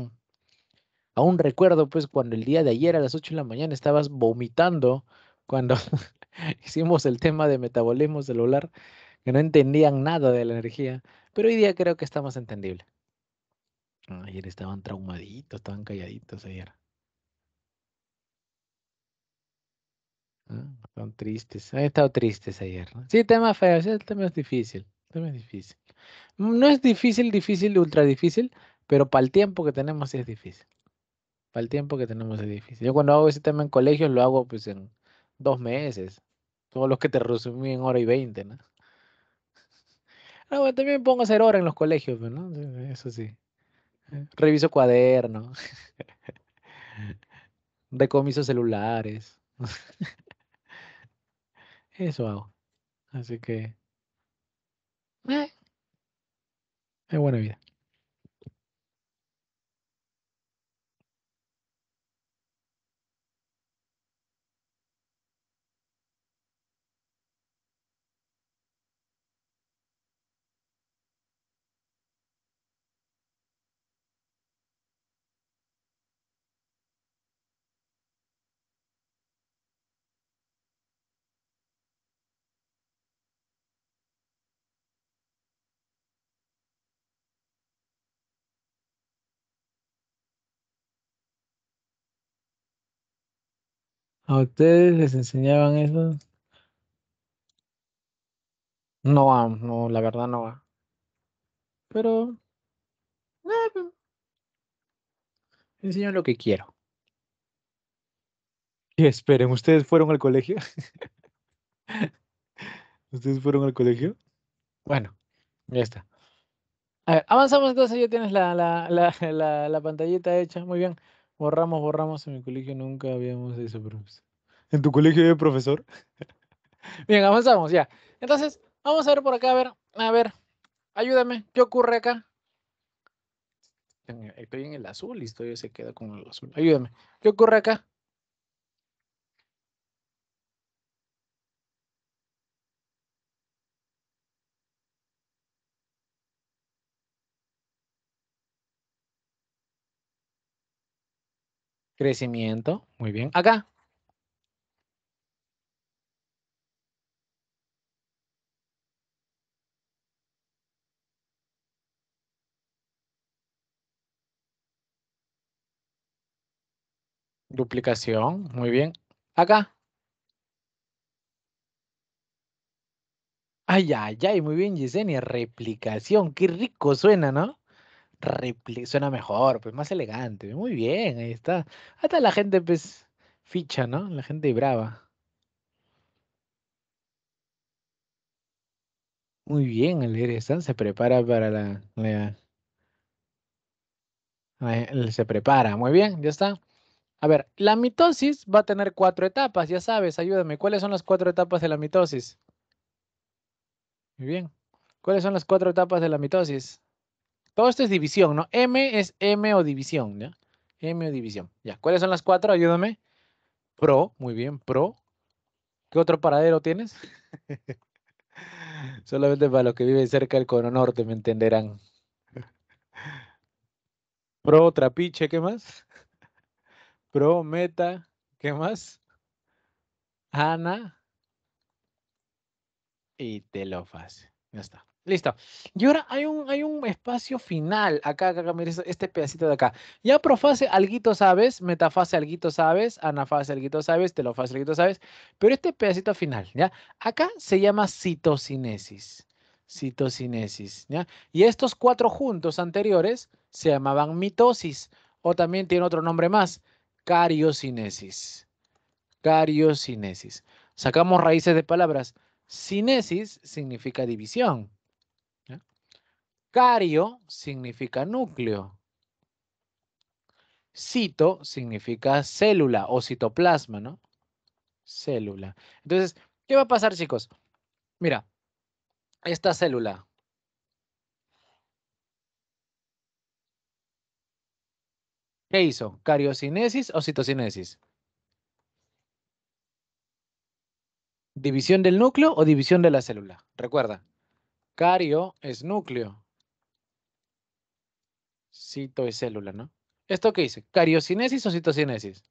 Aún recuerdo, pues, cuando el día de ayer a las 8 de la mañana estabas vomitando cuando [laughs] hicimos el tema de metabolismo celular, que no entendían nada de la energía. Pero hoy día creo que está más entendible. Ayer estaban traumaditos, estaban calladitos ayer. Ah, son tristes. Han estado tristes ayer. Sí, tema feo. Sí, el tema es difícil. tema difícil. Mm, no es difícil, difícil, ultra difícil, pero para el tiempo que tenemos sí es difícil. Para el tiempo que tenemos es difícil. Yo cuando hago ese tema en colegios lo hago pues en dos meses. Todos los que te resumí en hora y veinte, ¿no? [laughs] Ah, también pongo a hacer hora en los colegios, ¿no? Eso sí. Reviso cuadernos [laughs] Recomiso celulares. [laughs] Eso hago. Así que... Eh, es buena vida. ¿A ustedes les enseñaban eso? No, no, la verdad no. va. Pero Enseñan lo que quiero. Y esperen, ¿ustedes fueron al colegio? [laughs] ¿Ustedes fueron al colegio? Bueno, ya está. A ver, avanzamos entonces, ya tienes la, la, la, [laughs] la pantallita hecha, muy bien. Borramos, borramos. En mi colegio nunca habíamos eso, profesor. Pues, ¿En tu colegio de profesor? [laughs] Bien, avanzamos ya. Entonces, vamos a ver por acá, a ver, a ver, ayúdame, ¿qué ocurre acá? Estoy en el azul y estoy, se queda con el azul. Ayúdame, ¿qué ocurre acá? Crecimiento, muy bien. Acá. Duplicación, muy bien. Acá. Ay, ay, ay, muy bien, Yesenia. Replicación, qué rico suena, ¿no? suena mejor, pues más elegante. Muy bien, ahí está. Hasta la gente, pues, ficha, ¿no? La gente brava. Muy bien, el están se prepara para la, eh, Se prepara, muy bien, ya está. A ver, la mitosis va a tener cuatro etapas, ya sabes, ayúdame. ¿Cuáles son las cuatro etapas de la mitosis? Muy bien. ¿Cuáles son las cuatro etapas de la mitosis? Todo esto es división, ¿no? M es M o división, ¿ya? M o división. Ya, ¿cuáles son las cuatro? Ayúdame. Pro, muy bien, pro. ¿Qué otro paradero tienes? [laughs] Solamente para los que viven cerca del cono norte me entenderán. Pro, trapiche, ¿qué más? Pro, meta, ¿qué más? Ana y te lo Telofas. Ya está. Listo. Y ahora hay un, hay un espacio final acá, acá, este, este pedacito de acá. Ya profase alguito sabes, metafase alguito sabes, anafase alguito sabes, telofase alguito sabes, pero este pedacito final, ¿ya? Acá se llama citocinesis. Citocinesis, ¿ya? Y estos cuatro juntos anteriores se llamaban mitosis, o también tiene otro nombre más, cariocinesis. Cariocinesis. Sacamos raíces de palabras. Cinesis significa división. Cario significa núcleo. Cito significa célula o citoplasma, ¿no? Célula. Entonces, ¿qué va a pasar, chicos? Mira, esta célula. ¿Qué hizo? ¿Cariocinesis o citocinesis? ¿División del núcleo o división de la célula? Recuerda, cario es núcleo, Cito y célula, ¿no? ¿Esto qué dice? ¿Cariocinesis o citocinesis?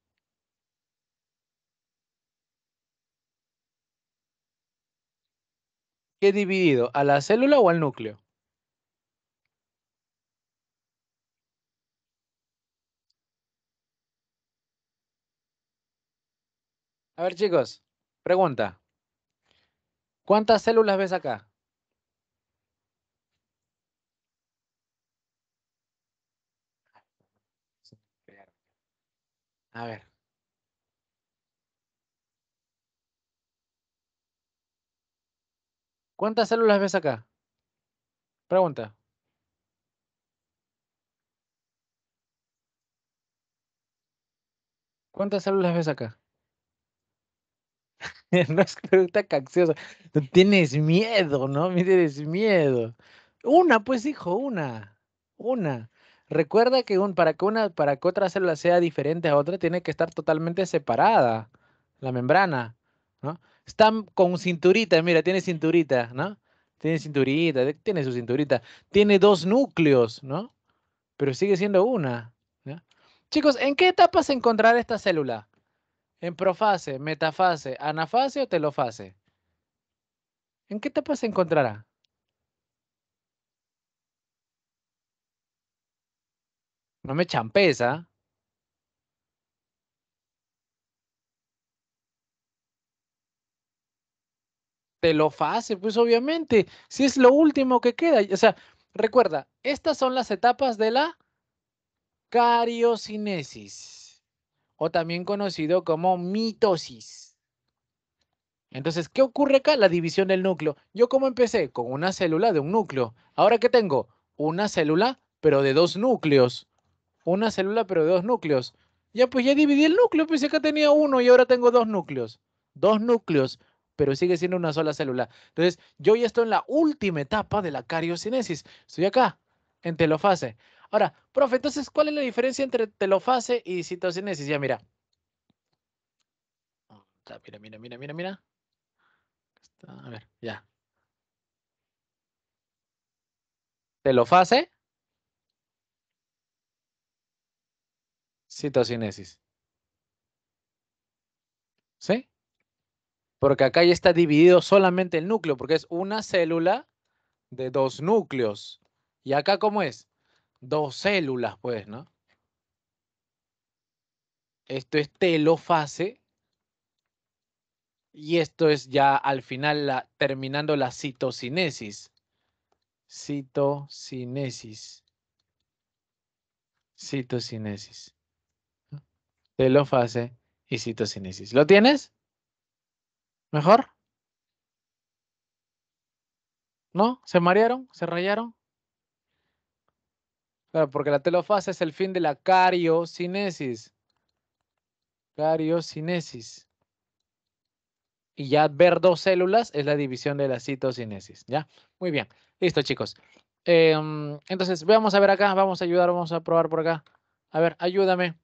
¿Qué dividido? ¿A la célula o al núcleo? A ver, chicos, pregunta. ¿Cuántas células ves acá? A ver. ¿Cuántas células ves acá? Pregunta. ¿Cuántas células ves acá? [laughs] no es pregunta caxiosa. tienes miedo, ¿no? Me tienes miedo. Una, pues, hijo, una. Una. Recuerda que un, para, que una, para que otra célula sea diferente a otra, tiene que estar totalmente separada la membrana, ¿no? Están con cinturita, mira, tiene cinturita, ¿no? Tiene cinturita, tiene su cinturita. Tiene dos núcleos, ¿no? Pero sigue siendo una. Chicos, ¿en qué etapa se encontrará esta célula? ¿En profase, metafase, anafase o telofase? ¿En qué etapa se encontrará? No me champesa. Te lo hace, pues obviamente. Si es lo último que queda. O sea, recuerda, estas son las etapas de la cariocinesis. O también conocido como mitosis. Entonces, ¿qué ocurre acá? La división del núcleo. Yo cómo empecé con una célula de un núcleo. Ahora ¿qué tengo una célula, pero de dos núcleos una célula pero de dos núcleos. Ya pues ya dividí el núcleo, pues acá tenía uno y ahora tengo dos núcleos. Dos núcleos, pero sigue siendo una sola célula. Entonces, yo ya estoy en la última etapa de la cariocinesis. Estoy acá, en telofase. Ahora, profe, entonces, ¿cuál es la diferencia entre telofase y citocinesis? Ya, mira. Mira, mira, mira, mira, mira. A ver, ya. Telofase citocinesis. ¿Sí? Porque acá ya está dividido solamente el núcleo, porque es una célula de dos núcleos. ¿Y acá cómo es? Dos células, pues, ¿no? Esto es telofase. Y esto es ya al final terminando la citocinesis. Citocinesis. Citocinesis telofase y citocinesis. ¿Lo tienes? ¿Mejor? ¿No? ¿Se marearon? ¿Se rayaron? Claro, porque la telofase es el fin de la cariocinesis. Cariocinesis. Y ya ver dos células es la división de la citocinesis. ¿Ya? Muy bien. Listo, chicos. Em, entonces, vamos a ver acá. Vamos a ayudar. Vamos a probar por acá. A ver, ayúdame.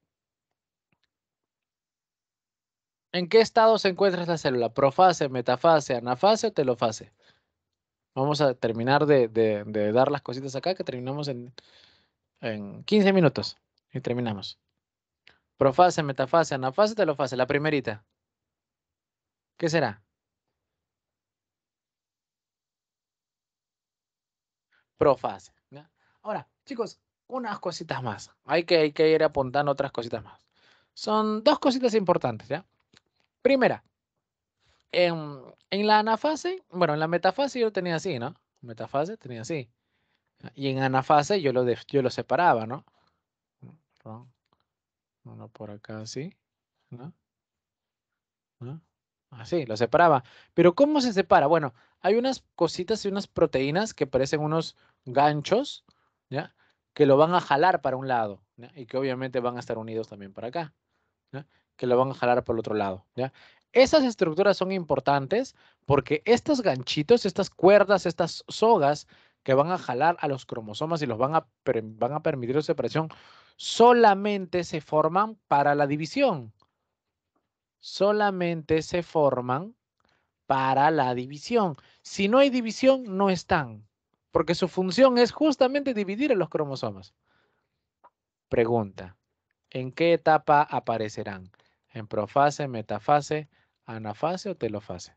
¿En qué estado se encuentra la célula? ¿Profase, metafase, anafase o telofase? Vamos a terminar de, dar las cositas acá que terminamos en, 15 minutos y terminamos. Profase, metafase, anafase, telofase, la primerita. ¿Qué será? Profase. Ahora, chicos, unas cositas más. Hay que, hay que ir apuntando otras cositas más. Son dos cositas importantes, ¿ya? Primera, en, la anafase, bueno, en la metafase yo tenía así, ¿no? Metafase tenía así. Y en anafase yo lo, yo lo separaba, ¿no? Uno por acá así, ¿No? Así, lo separaba. Pero ¿cómo se separa? Bueno, hay unas cositas y unas proteínas que parecen unos ganchos, ¿ya? Que lo van a jalar para un lado, ¿ya? Y que obviamente van a estar unidos también para acá. ¿ya? que lo van a jalar por el otro lado. ¿ya? Esas estructuras son importantes porque estos ganchitos, estas cuerdas, estas sogas que van a jalar a los cromosomas y los van a, van a permitir su separación, solamente se forman para la división. Solamente se forman para la división. Si no hay división, no están, porque su función es justamente dividir a los cromosomas. Pregunta, ¿en qué etapa aparecerán? en profase, metafase, anafase o telofase.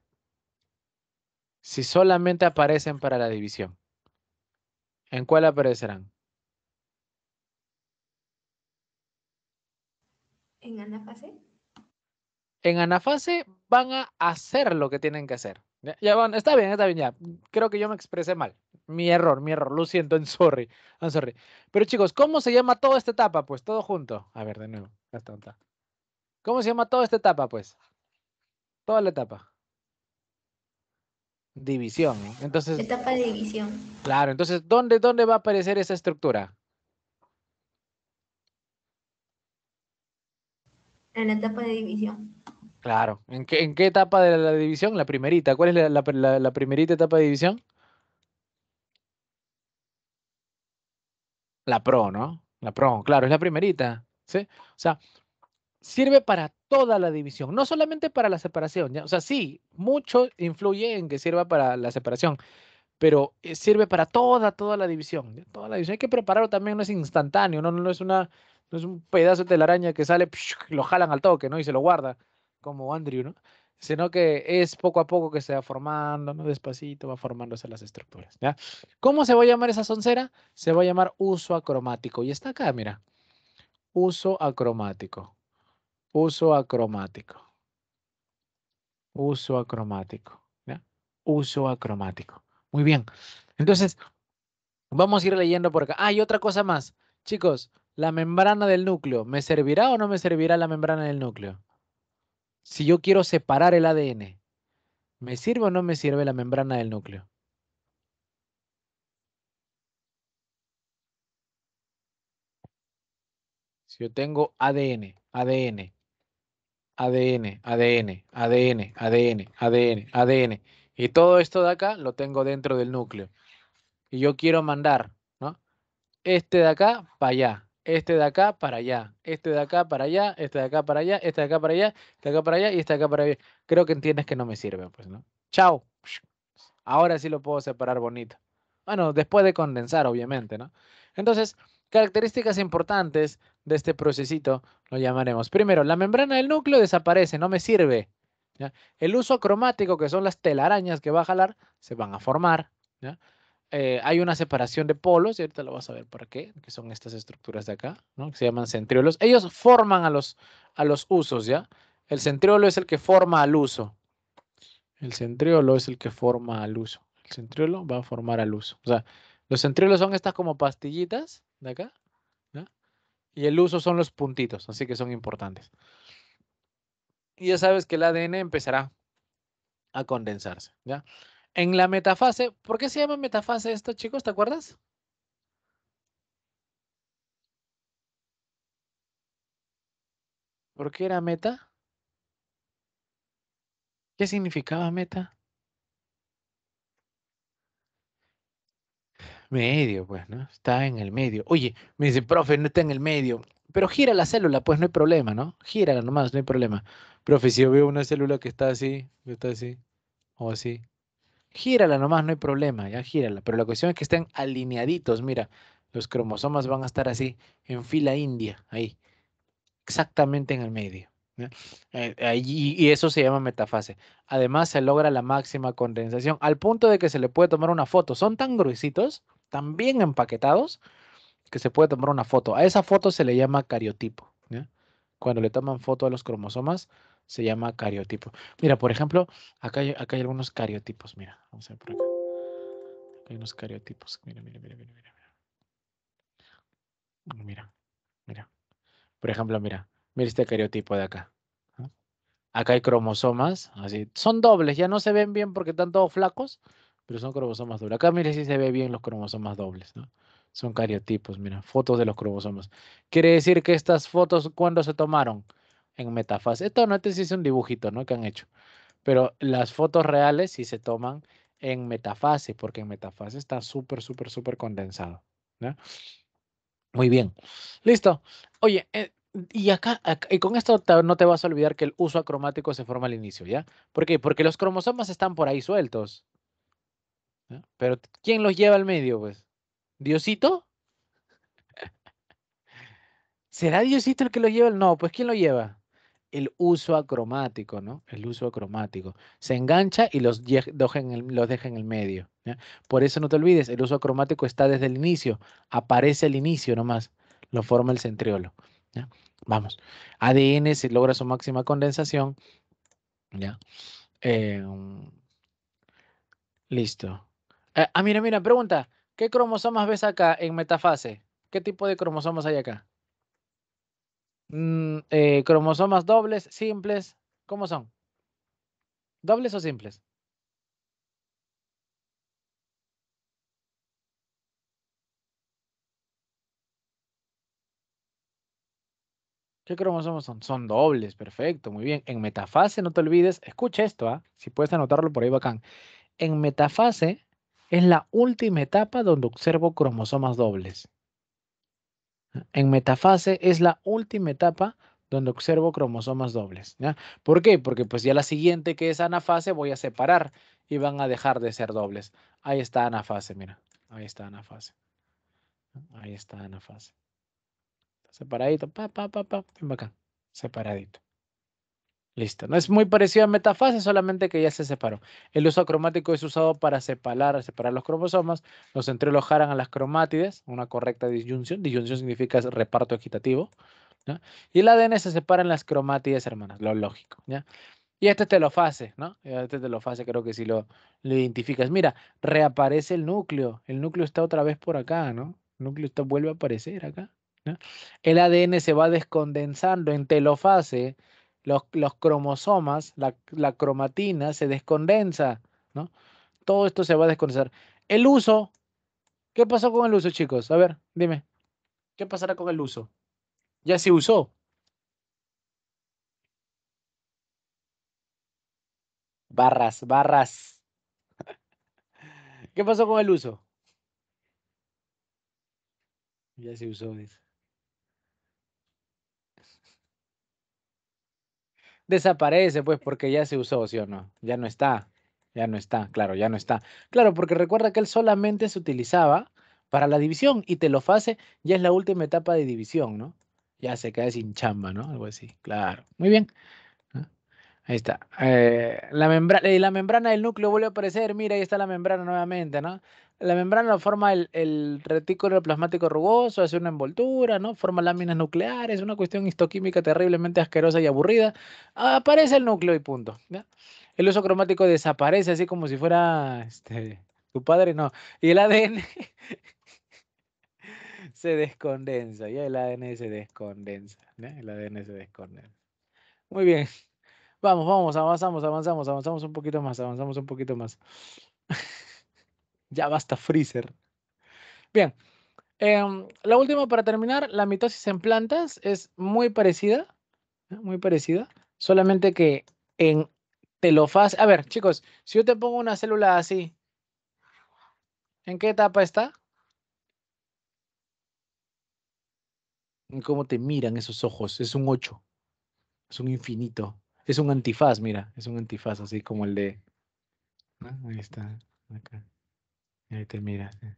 Si solamente aparecen para la división, ¿en cuál aparecerán? ¿En anafase? En anafase van a hacer lo que tienen que hacer. Ya, van, está bien, está bien, ya. Creo que yo me expresé mal. Mi error, mi error. Lo siento, I'm sorry. I'm sorry. Pero chicos, ¿cómo se llama toda esta etapa? Pues todo junto. A ver, de nuevo. tonta. ¿Cómo se llama toda esta etapa, pues? Toda la etapa. División. Entonces. Etapa de división. Claro, entonces, ¿dónde, dónde va a aparecer esa estructura? En la etapa de división. Claro. ¿En qué, etapa de la división? La primerita. ¿Cuál es la primerita etapa de división? La pro, ¿no? La pro, claro, es la primerita. ¿sí? O sea, sirve para toda la división, no solamente para la separación. O sea, sí, mucho influye en que sirva para la separación, pero eh, sirve para toda, toda la división. Toda la división hay que prepararlo también, no es instantáneo, no, no es una, un pedazo de telaraña que sale, [laughs] lo jalan al toque, ¿no? Y se lo guarda, como Andrew, ¿no? Sino que es poco a poco que se va formando, ¿no? Despacito va formándose las estructuras, ¿Cómo se va a llamar esa soncera? Se va a llamar uso acromático. Y está acá, mira. Uso acromático uso acromático. Uso acromático. Uso acromático. Muy bien. Entonces, vamos a ir leyendo por acá. Ah, y otra cosa más. Chicos, la membrana del núcleo, ¿me servirá o no me servirá la membrana del núcleo? Si yo quiero separar el ADN, ¿me sirve o no me sirve la membrana del núcleo? Si yo tengo ADN, ADN, ADN, ADN, ADN, ADN, ADN, ADN. Y todo esto de acá lo tengo dentro del núcleo. Y yo quiero mandar, ¿no? Este de acá para allá, este de acá para allá, este de acá para allá, este de acá para allá, este de acá para allá, este de acá para allá y este de acá para allá. Creo que entiendes que no me sirve, pues, ¿no? Chao. Ahora sí lo puedo separar bonito. Bueno, después de condensar, obviamente, ¿no? Entonces, Características importantes de este procesito lo llamaremos. Primero, la membrana del núcleo desaparece, no me sirve. El uso cromático, que son las telarañas que va a jalar, se van a formar. Eh, hay una separación de polos, y ahorita lo vas a ver por qué, que son estas estructuras de acá, que se llaman centriolos. Ellos forman a los, a los usos, ¿ya? El centriolo es el que forma al uso. El centriolo es el que forma al uso. El centriolo va a formar al uso. O sea, los centriolos son estas como pastillitas de acá. Y el uso son los puntitos, así que son importantes. Y ya sabes que el ADN empezará a condensarse. ¿ya? En la metafase, ¿por qué se llama metafase esto, chicos? ¿Te acuerdas? ¿Por qué era meta? ¿Qué significaba meta? Medio, pues, ¿no? Está en el medio. Oye, me dicen, profe, no está en el medio. Pero gira la célula, pues no hay problema, ¿no? Gírala nomás, no hay problema. Profe, si yo veo una célula que está así, está así, o así, gírala nomás, no hay problema, ya gírala. Pero la cuestión es que estén alineaditos, mira, los cromosomas van a estar así, en fila india, ahí, exactamente en el medio. Eh, y eso se llama metafase. Además, se logra la máxima condensación, al punto de que se le puede tomar una foto. Son tan gruesitos tan bien empaquetados que se puede tomar una foto. A esa foto se le llama cariotipo. Cuando le toman foto a los cromosomas, se llama cariotipo. Mira, por ejemplo, acá hay, acá hay algunos cariotipos. Mira, vamos a ver por acá. hay unos cariotipos. Mira, mira, mira, mira, mira. Mira, mira. Por ejemplo, mira, mira este cariotipo de acá. Acá hay cromosomas, así. Son dobles, ya no se ven bien porque están todos flacos, pero son cromosomas dobles. Acá, mire, si se ve bien los cromosomas dobles, ¿no? Son cariotipos, mira, fotos de los cromosomas. Quiere decir que estas fotos, ¿cuándo se tomaron? En metafase. Esto no te este es un dibujito, ¿no? Que han hecho. Pero las fotos reales sí se toman en metafase, porque en metafase está súper, súper, súper condensado. ¿no? Muy bien. Listo. Oye, eh, y acá, y con esto no te vas a olvidar que el uso acromático se forma al inicio, ¿ya? ¿Por qué? Porque los cromosomas están por ahí sueltos. Pero ¿quién los lleva al medio, pues? ¿Diosito? ¿Será Diosito el que los lleva? No, pues ¿quién lo lleva? El uso acromático, ¿no? El uso acromático. Se engancha y los, deja en el, medio. Por eso no te olvides, el uso acromático está desde el inicio. Aparece el inicio nomás. Lo forma el centriolo. Vamos. ADN se logra su máxima condensación. Eh, mm, listo. Eh, ah, mira, mira, pregunta. ¿Qué cromosomas ves acá en metafase? ¿Qué tipo de cromosomas hay acá? Mm, eh, ¿Cromosomas dobles, simples? ¿Cómo son? ¿Dobles o simples? ¿Qué cromosomas son? Son dobles, perfecto, muy bien. En metafase, no te olvides, escucha esto, ¿ah? si puedes anotarlo por ahí bacán. En metafase, es la última etapa donde observo cromosomas dobles. En metafase es la última etapa donde observo cromosomas dobles. ¿Por qué? Porque pues ya la siguiente que es anafase voy a separar y van a dejar de ser dobles. Ahí está anafase, mira. Ahí está anafase. Ahí está anafase. Separadito, pa, pa, pa, pa, acá. Separadito. Listo. No es muy parecido a metafase, solamente que ya se separó. El uso cromático es usado para separar, separar los cromosomas. Los entrelojaran a las cromátides, una correcta disyunción. Disyunción significa reparto equitativo. Y el ADN se separa en las cromátides hermanas, lo lógico. ¿ya? Y este telofase, ¿no? Eh, este telofase creo que si lo, identificas. Mira, reaparece el núcleo. El núcleo está otra vez por acá, ¿no? El núcleo está, vuelve a aparecer acá. El ADN se va descondensando en telofase los, cromosomas, la, la, cromatina se descondensa, ¿no? Todo esto se va a descondensar. El uso, ¿qué pasó con el uso, chicos? A ver, dime, ¿qué pasará con el uso? Ya se usó. Barras, barras. [laughs] ¿Qué pasó con el uso? Ya se usó, dice. desaparece, pues, porque ya se usó, ¿sí o no? Ya no está, ya no está, claro, ya no está. Claro, porque recuerda que él solamente se utilizaba para la división y telofase ya es la última etapa de división, ¿no? Ya se cae sin chamba, ¿no? Algo así, claro. Muy bien. Ahí está. Eh, la, eh, la membrana del núcleo vuelve a aparecer. Mira, ahí está la membrana nuevamente, ¿no? La membrana forma el, retículo plasmático rugoso, hace una envoltura, ¿no? Forma láminas nucleares, una cuestión histoquímica terriblemente asquerosa y aburrida. Aparece el núcleo y punto. El uso cromático desaparece así como si fuera este, tu padre, no. Y el ADN [laughs] se descondensa, ya el ADN se descondensa, ¿ya? el ADN se descondensa. Muy bien. Vamos, vamos, avanzamos, avanzamos, avanzamos un poquito más, avanzamos un poquito más. [laughs] Ya basta freezer. Bien. Em, la última para terminar, la mitosis en plantas es muy parecida, ¿eh? muy parecida, solamente que en telofase. A ver, chicos, si yo te pongo una célula así, ¿en qué etapa está? ¿Cómo te miran esos ojos? Es un 8, es un infinito, es un antifaz, mira, es un antifaz así como el de... Ahí está, acá. Ahí te mira. Eh.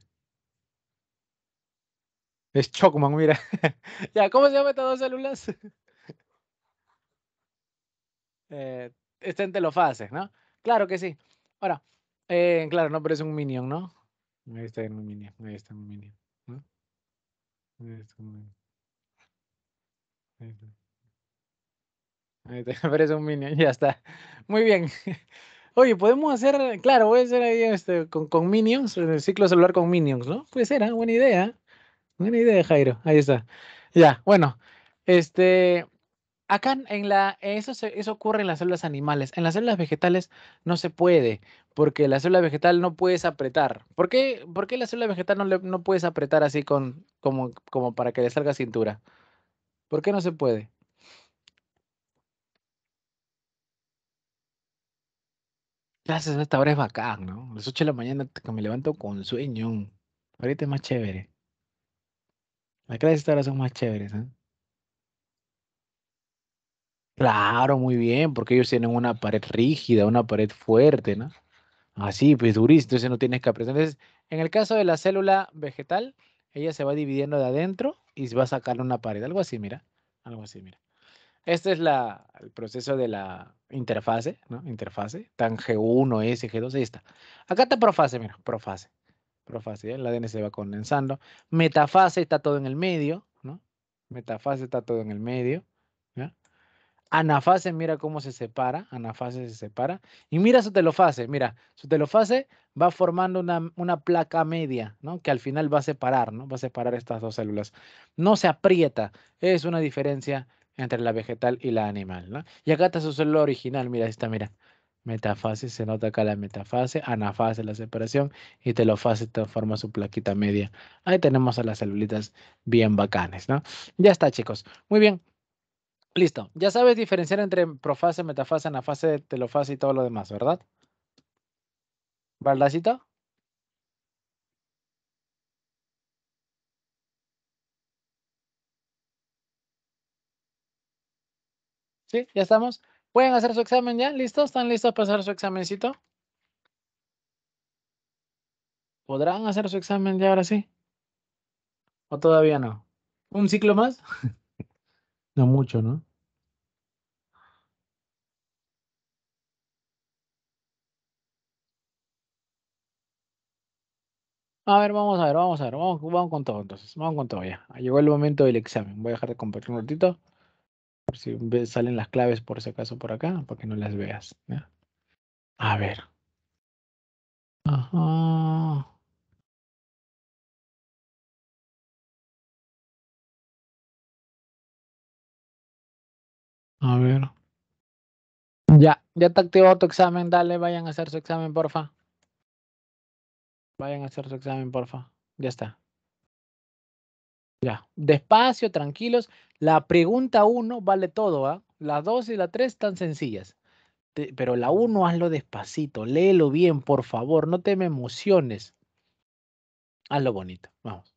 Es Chocman, mira. [laughs] ya, ¿cómo se llama estas dos células? [laughs] eh, está en telofases, ¿no? Claro que sí. Ahora, eh, claro, no, pero es un minion, ¿no? Ahí está en un minion, ahí está en un minion, Ahí está un minion. Ahí está. Ahí está, [laughs] pero un minion, ya está. Muy bien. Oye, podemos hacer, claro, voy a hacer ahí este, con, Minions, el ciclo celular con Minions, ¿no? Puede ser, buena idea. Buena idea, Jairo. Ahí está. Ya, bueno. Este, acá en la, eso, eso ocurre en las células animales. En las células vegetales no se puede, porque la célula vegetal no puedes apretar. ¿Por qué, la célula vegetal no, no puedes apretar así con, como, como para que le salga cintura? ¿Por qué no se puede? clases esta hora es bacán, ¿no? A las 8 de la mañana que me levanto con sueño. Ahorita es más chévere. Las clases de esta hora son más chéveres, ¿eh? Claro, muy bien, porque ellos tienen una pared rígida, una pared fuerte, ¿no? Así, pues durísimo, entonces no tienes que aprender. Entonces, en el caso de la célula vegetal, ella se va dividiendo de adentro y va a sacar una pared, algo así, mira, algo así, mira. Este es la, el proceso de la, interfase, ¿no? Interfase, tan G1, S, G2, ahí está. Acá está profase, mira, profase. Profase, el ¿eh? ADN se va condensando. Metafase está todo en el medio, ¿no? Metafase está todo en el medio. ¿ya? Anafase, mira cómo se separa, anafase se separa. Y mira su telofase, mira, su telofase va formando una, una, placa media, ¿no? Que al final va a separar, ¿no? Va a separar estas dos células. No se aprieta, es una diferencia entre la vegetal y la animal, ¿no? Y acá está su célula original, mira, está, mira. Metafase, se nota acá la metafase, anafase, la separación, y telofase forma su plaquita media. Ahí tenemos a las celulitas bien bacanes, ¿no? Ya está, chicos. Muy bien. Listo. Ya sabes diferenciar entre profase, metafase, anafase, telofase y todo lo demás, ¿verdad? ¿Valdacito? ¿Sí? ¿Ya estamos? ¿Pueden hacer su examen ya? ¿Listos? ¿Están listos para hacer su examencito? ¿Podrán hacer su examen ya ahora sí? ¿O todavía no? ¿Un ciclo más? [laughs] no mucho, ¿no? A ver, vamos a ver, vamos a ver, vamos, vamos con todo entonces, vamos con todo ya. Llegó el momento del examen. Voy a dejar de compartir un ratito si salen las claves por si acaso por acá, para que no las veas. A ver. Ajá. A ver. Ya, ya te activó tu examen, dale, vayan a hacer su examen, porfa. Vayan a hacer su examen, porfa. Ya está. Ya, despacio, tranquilos. La pregunta 1 vale todo, ¿ah? La 2 y la 3 están sencillas. pero la 1 hazlo despacito, léelo bien, por favor, no te me emociones. Hazlo bonito, vamos.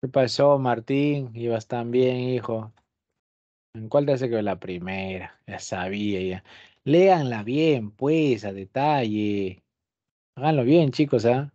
¿Qué pasó, Martín? Ibas tan bien, hijo. ¿En cuál te hace que la primera? Ya sabía, ya. Léanla bien, pues, a detalle. Háganlo bien, chicos, ¿ah?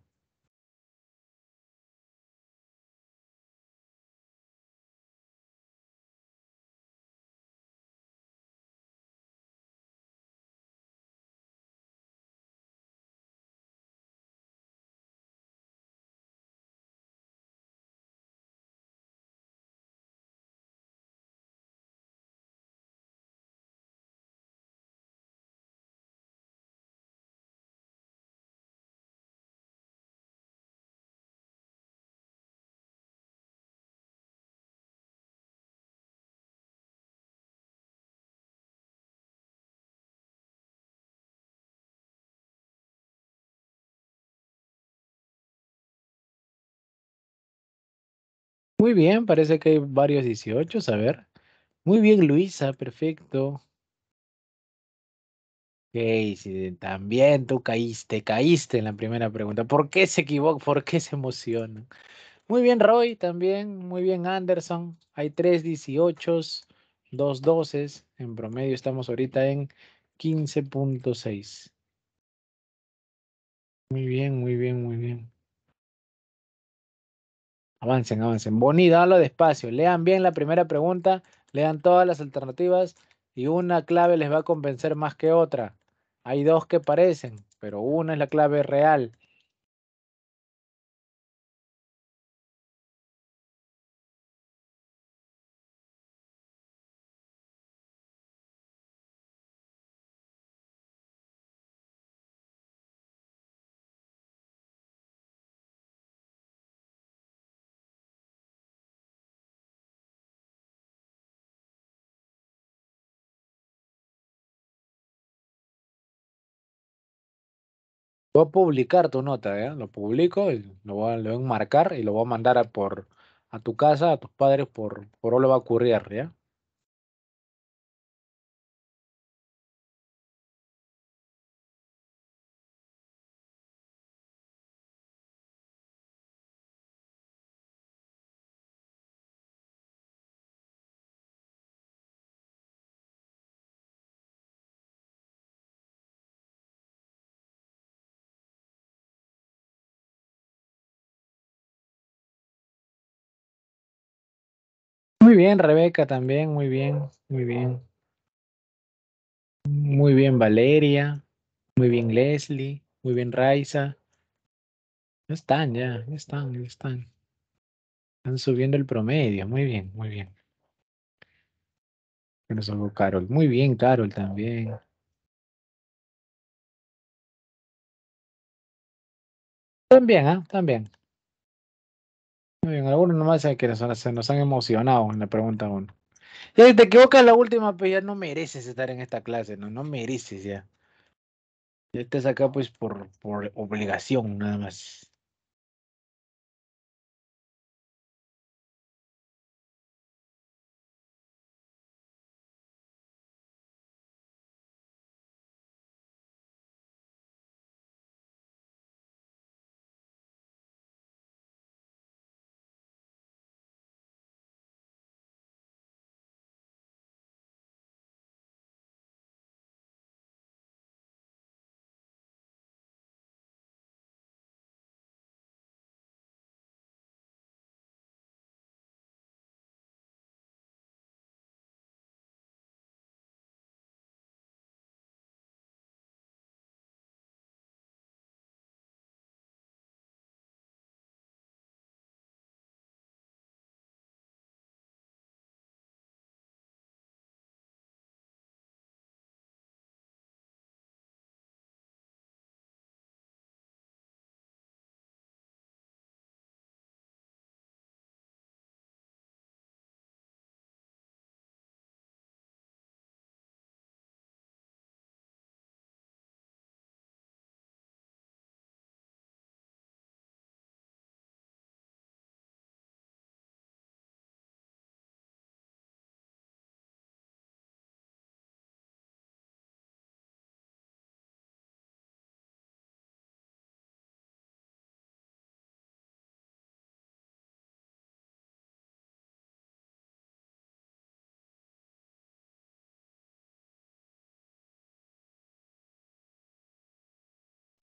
Muy bien, parece que hay varios 18, a ver. Muy bien, Luisa, perfecto. Ok, también tú caíste, caíste en la primera pregunta. ¿Por qué se equivoca? ¿Por qué se emociona? Muy bien, Roy, también. Muy bien, Anderson. Hay tres 18, dos 12. En promedio estamos ahorita en 15.6. Muy bien, muy bien, muy bien. Avancen, avancen. Bonito, lo despacio. Lean bien la primera pregunta, lean todas las alternativas y una clave les va a convencer más que otra. Hay dos que parecen, pero una es la clave real Voy a publicar tu nota, Lo publico, y lo, voy a, enmarcar y lo voy a mandar a, por, a tu casa, a tus padres, por, por lo va a ocurrir, ¿ya? Muy bien, Rebeca, también, muy bien, muy bien. Muy bien, Valeria, muy bien, Leslie, muy bien, Raiza. Están ya, están, están. Están subiendo el promedio, muy bien, muy bien. Pero solo Carol, muy bien, Carol también. También, ¿ah? También algunos nomás se, que nos, han emocionado en la pregunta uno. Ya te equivocas la última, pues ya no mereces estar en esta clase, no, no mereces ya. Ya estás acá pues por, por obligación nada más.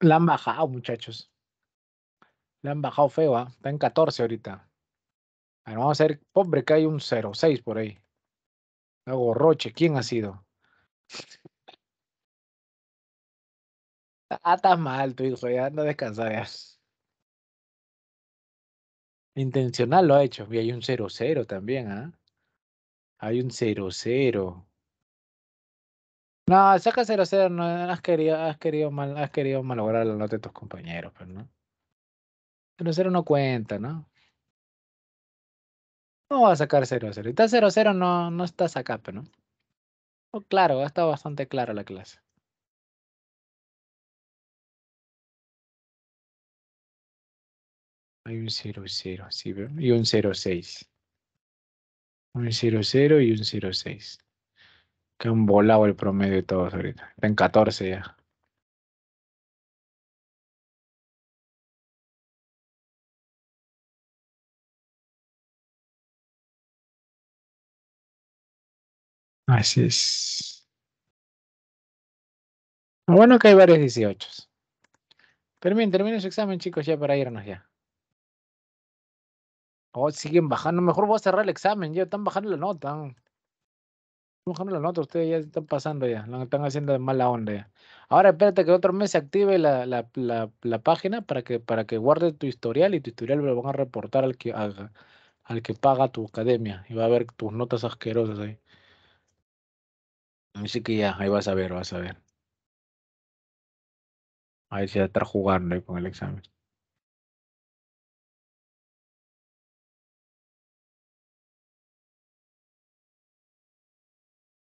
La han bajado, muchachos. La han bajado feo, ¿eh? está en 14 ahorita. A ver, vamos a ver, hombre, que hay un 0-6 por ahí. Luego Roche, ¿quién ha sido? Ah, está mal tu hijo, ya anda a Intencional lo ha hecho. Y hay un 0-0 también, ¿ah? Hay un 0-0. No, saca 0-0, no has querido, has querido mal, has querido malograr la nota de tus compañeros, pues, pero no. 0-0 no cuenta, ¿no? No va a sacar 0-0. Está 0-0, no, no estás acá, pero pues, no. Oh, claro, ha estado bastante clara la clase. Hay un 0-0, ¿sí? Y un 0-6. Un 0-0 y un 0-6 que han volado el promedio de todos ahorita. en 14 ya. Así es. Ah, bueno, que hay varios 18. Terminen, terminen su examen, chicos, ya para irnos ya. Oh, siguen bajando. Mejor voy a cerrar el examen, ya están bajando la nota las ustedes ya están pasando ya, lo están haciendo de mala onda Ahora espérate que otro mes se active la, la, la, la página para que, para que guarde tu historial y tu historial lo van a reportar al que al que paga tu academia y va a ver tus notas asquerosas ahí. Así que ya, ahí vas a ver, vas a ver. Ahí se va a estar jugando ahí con el examen.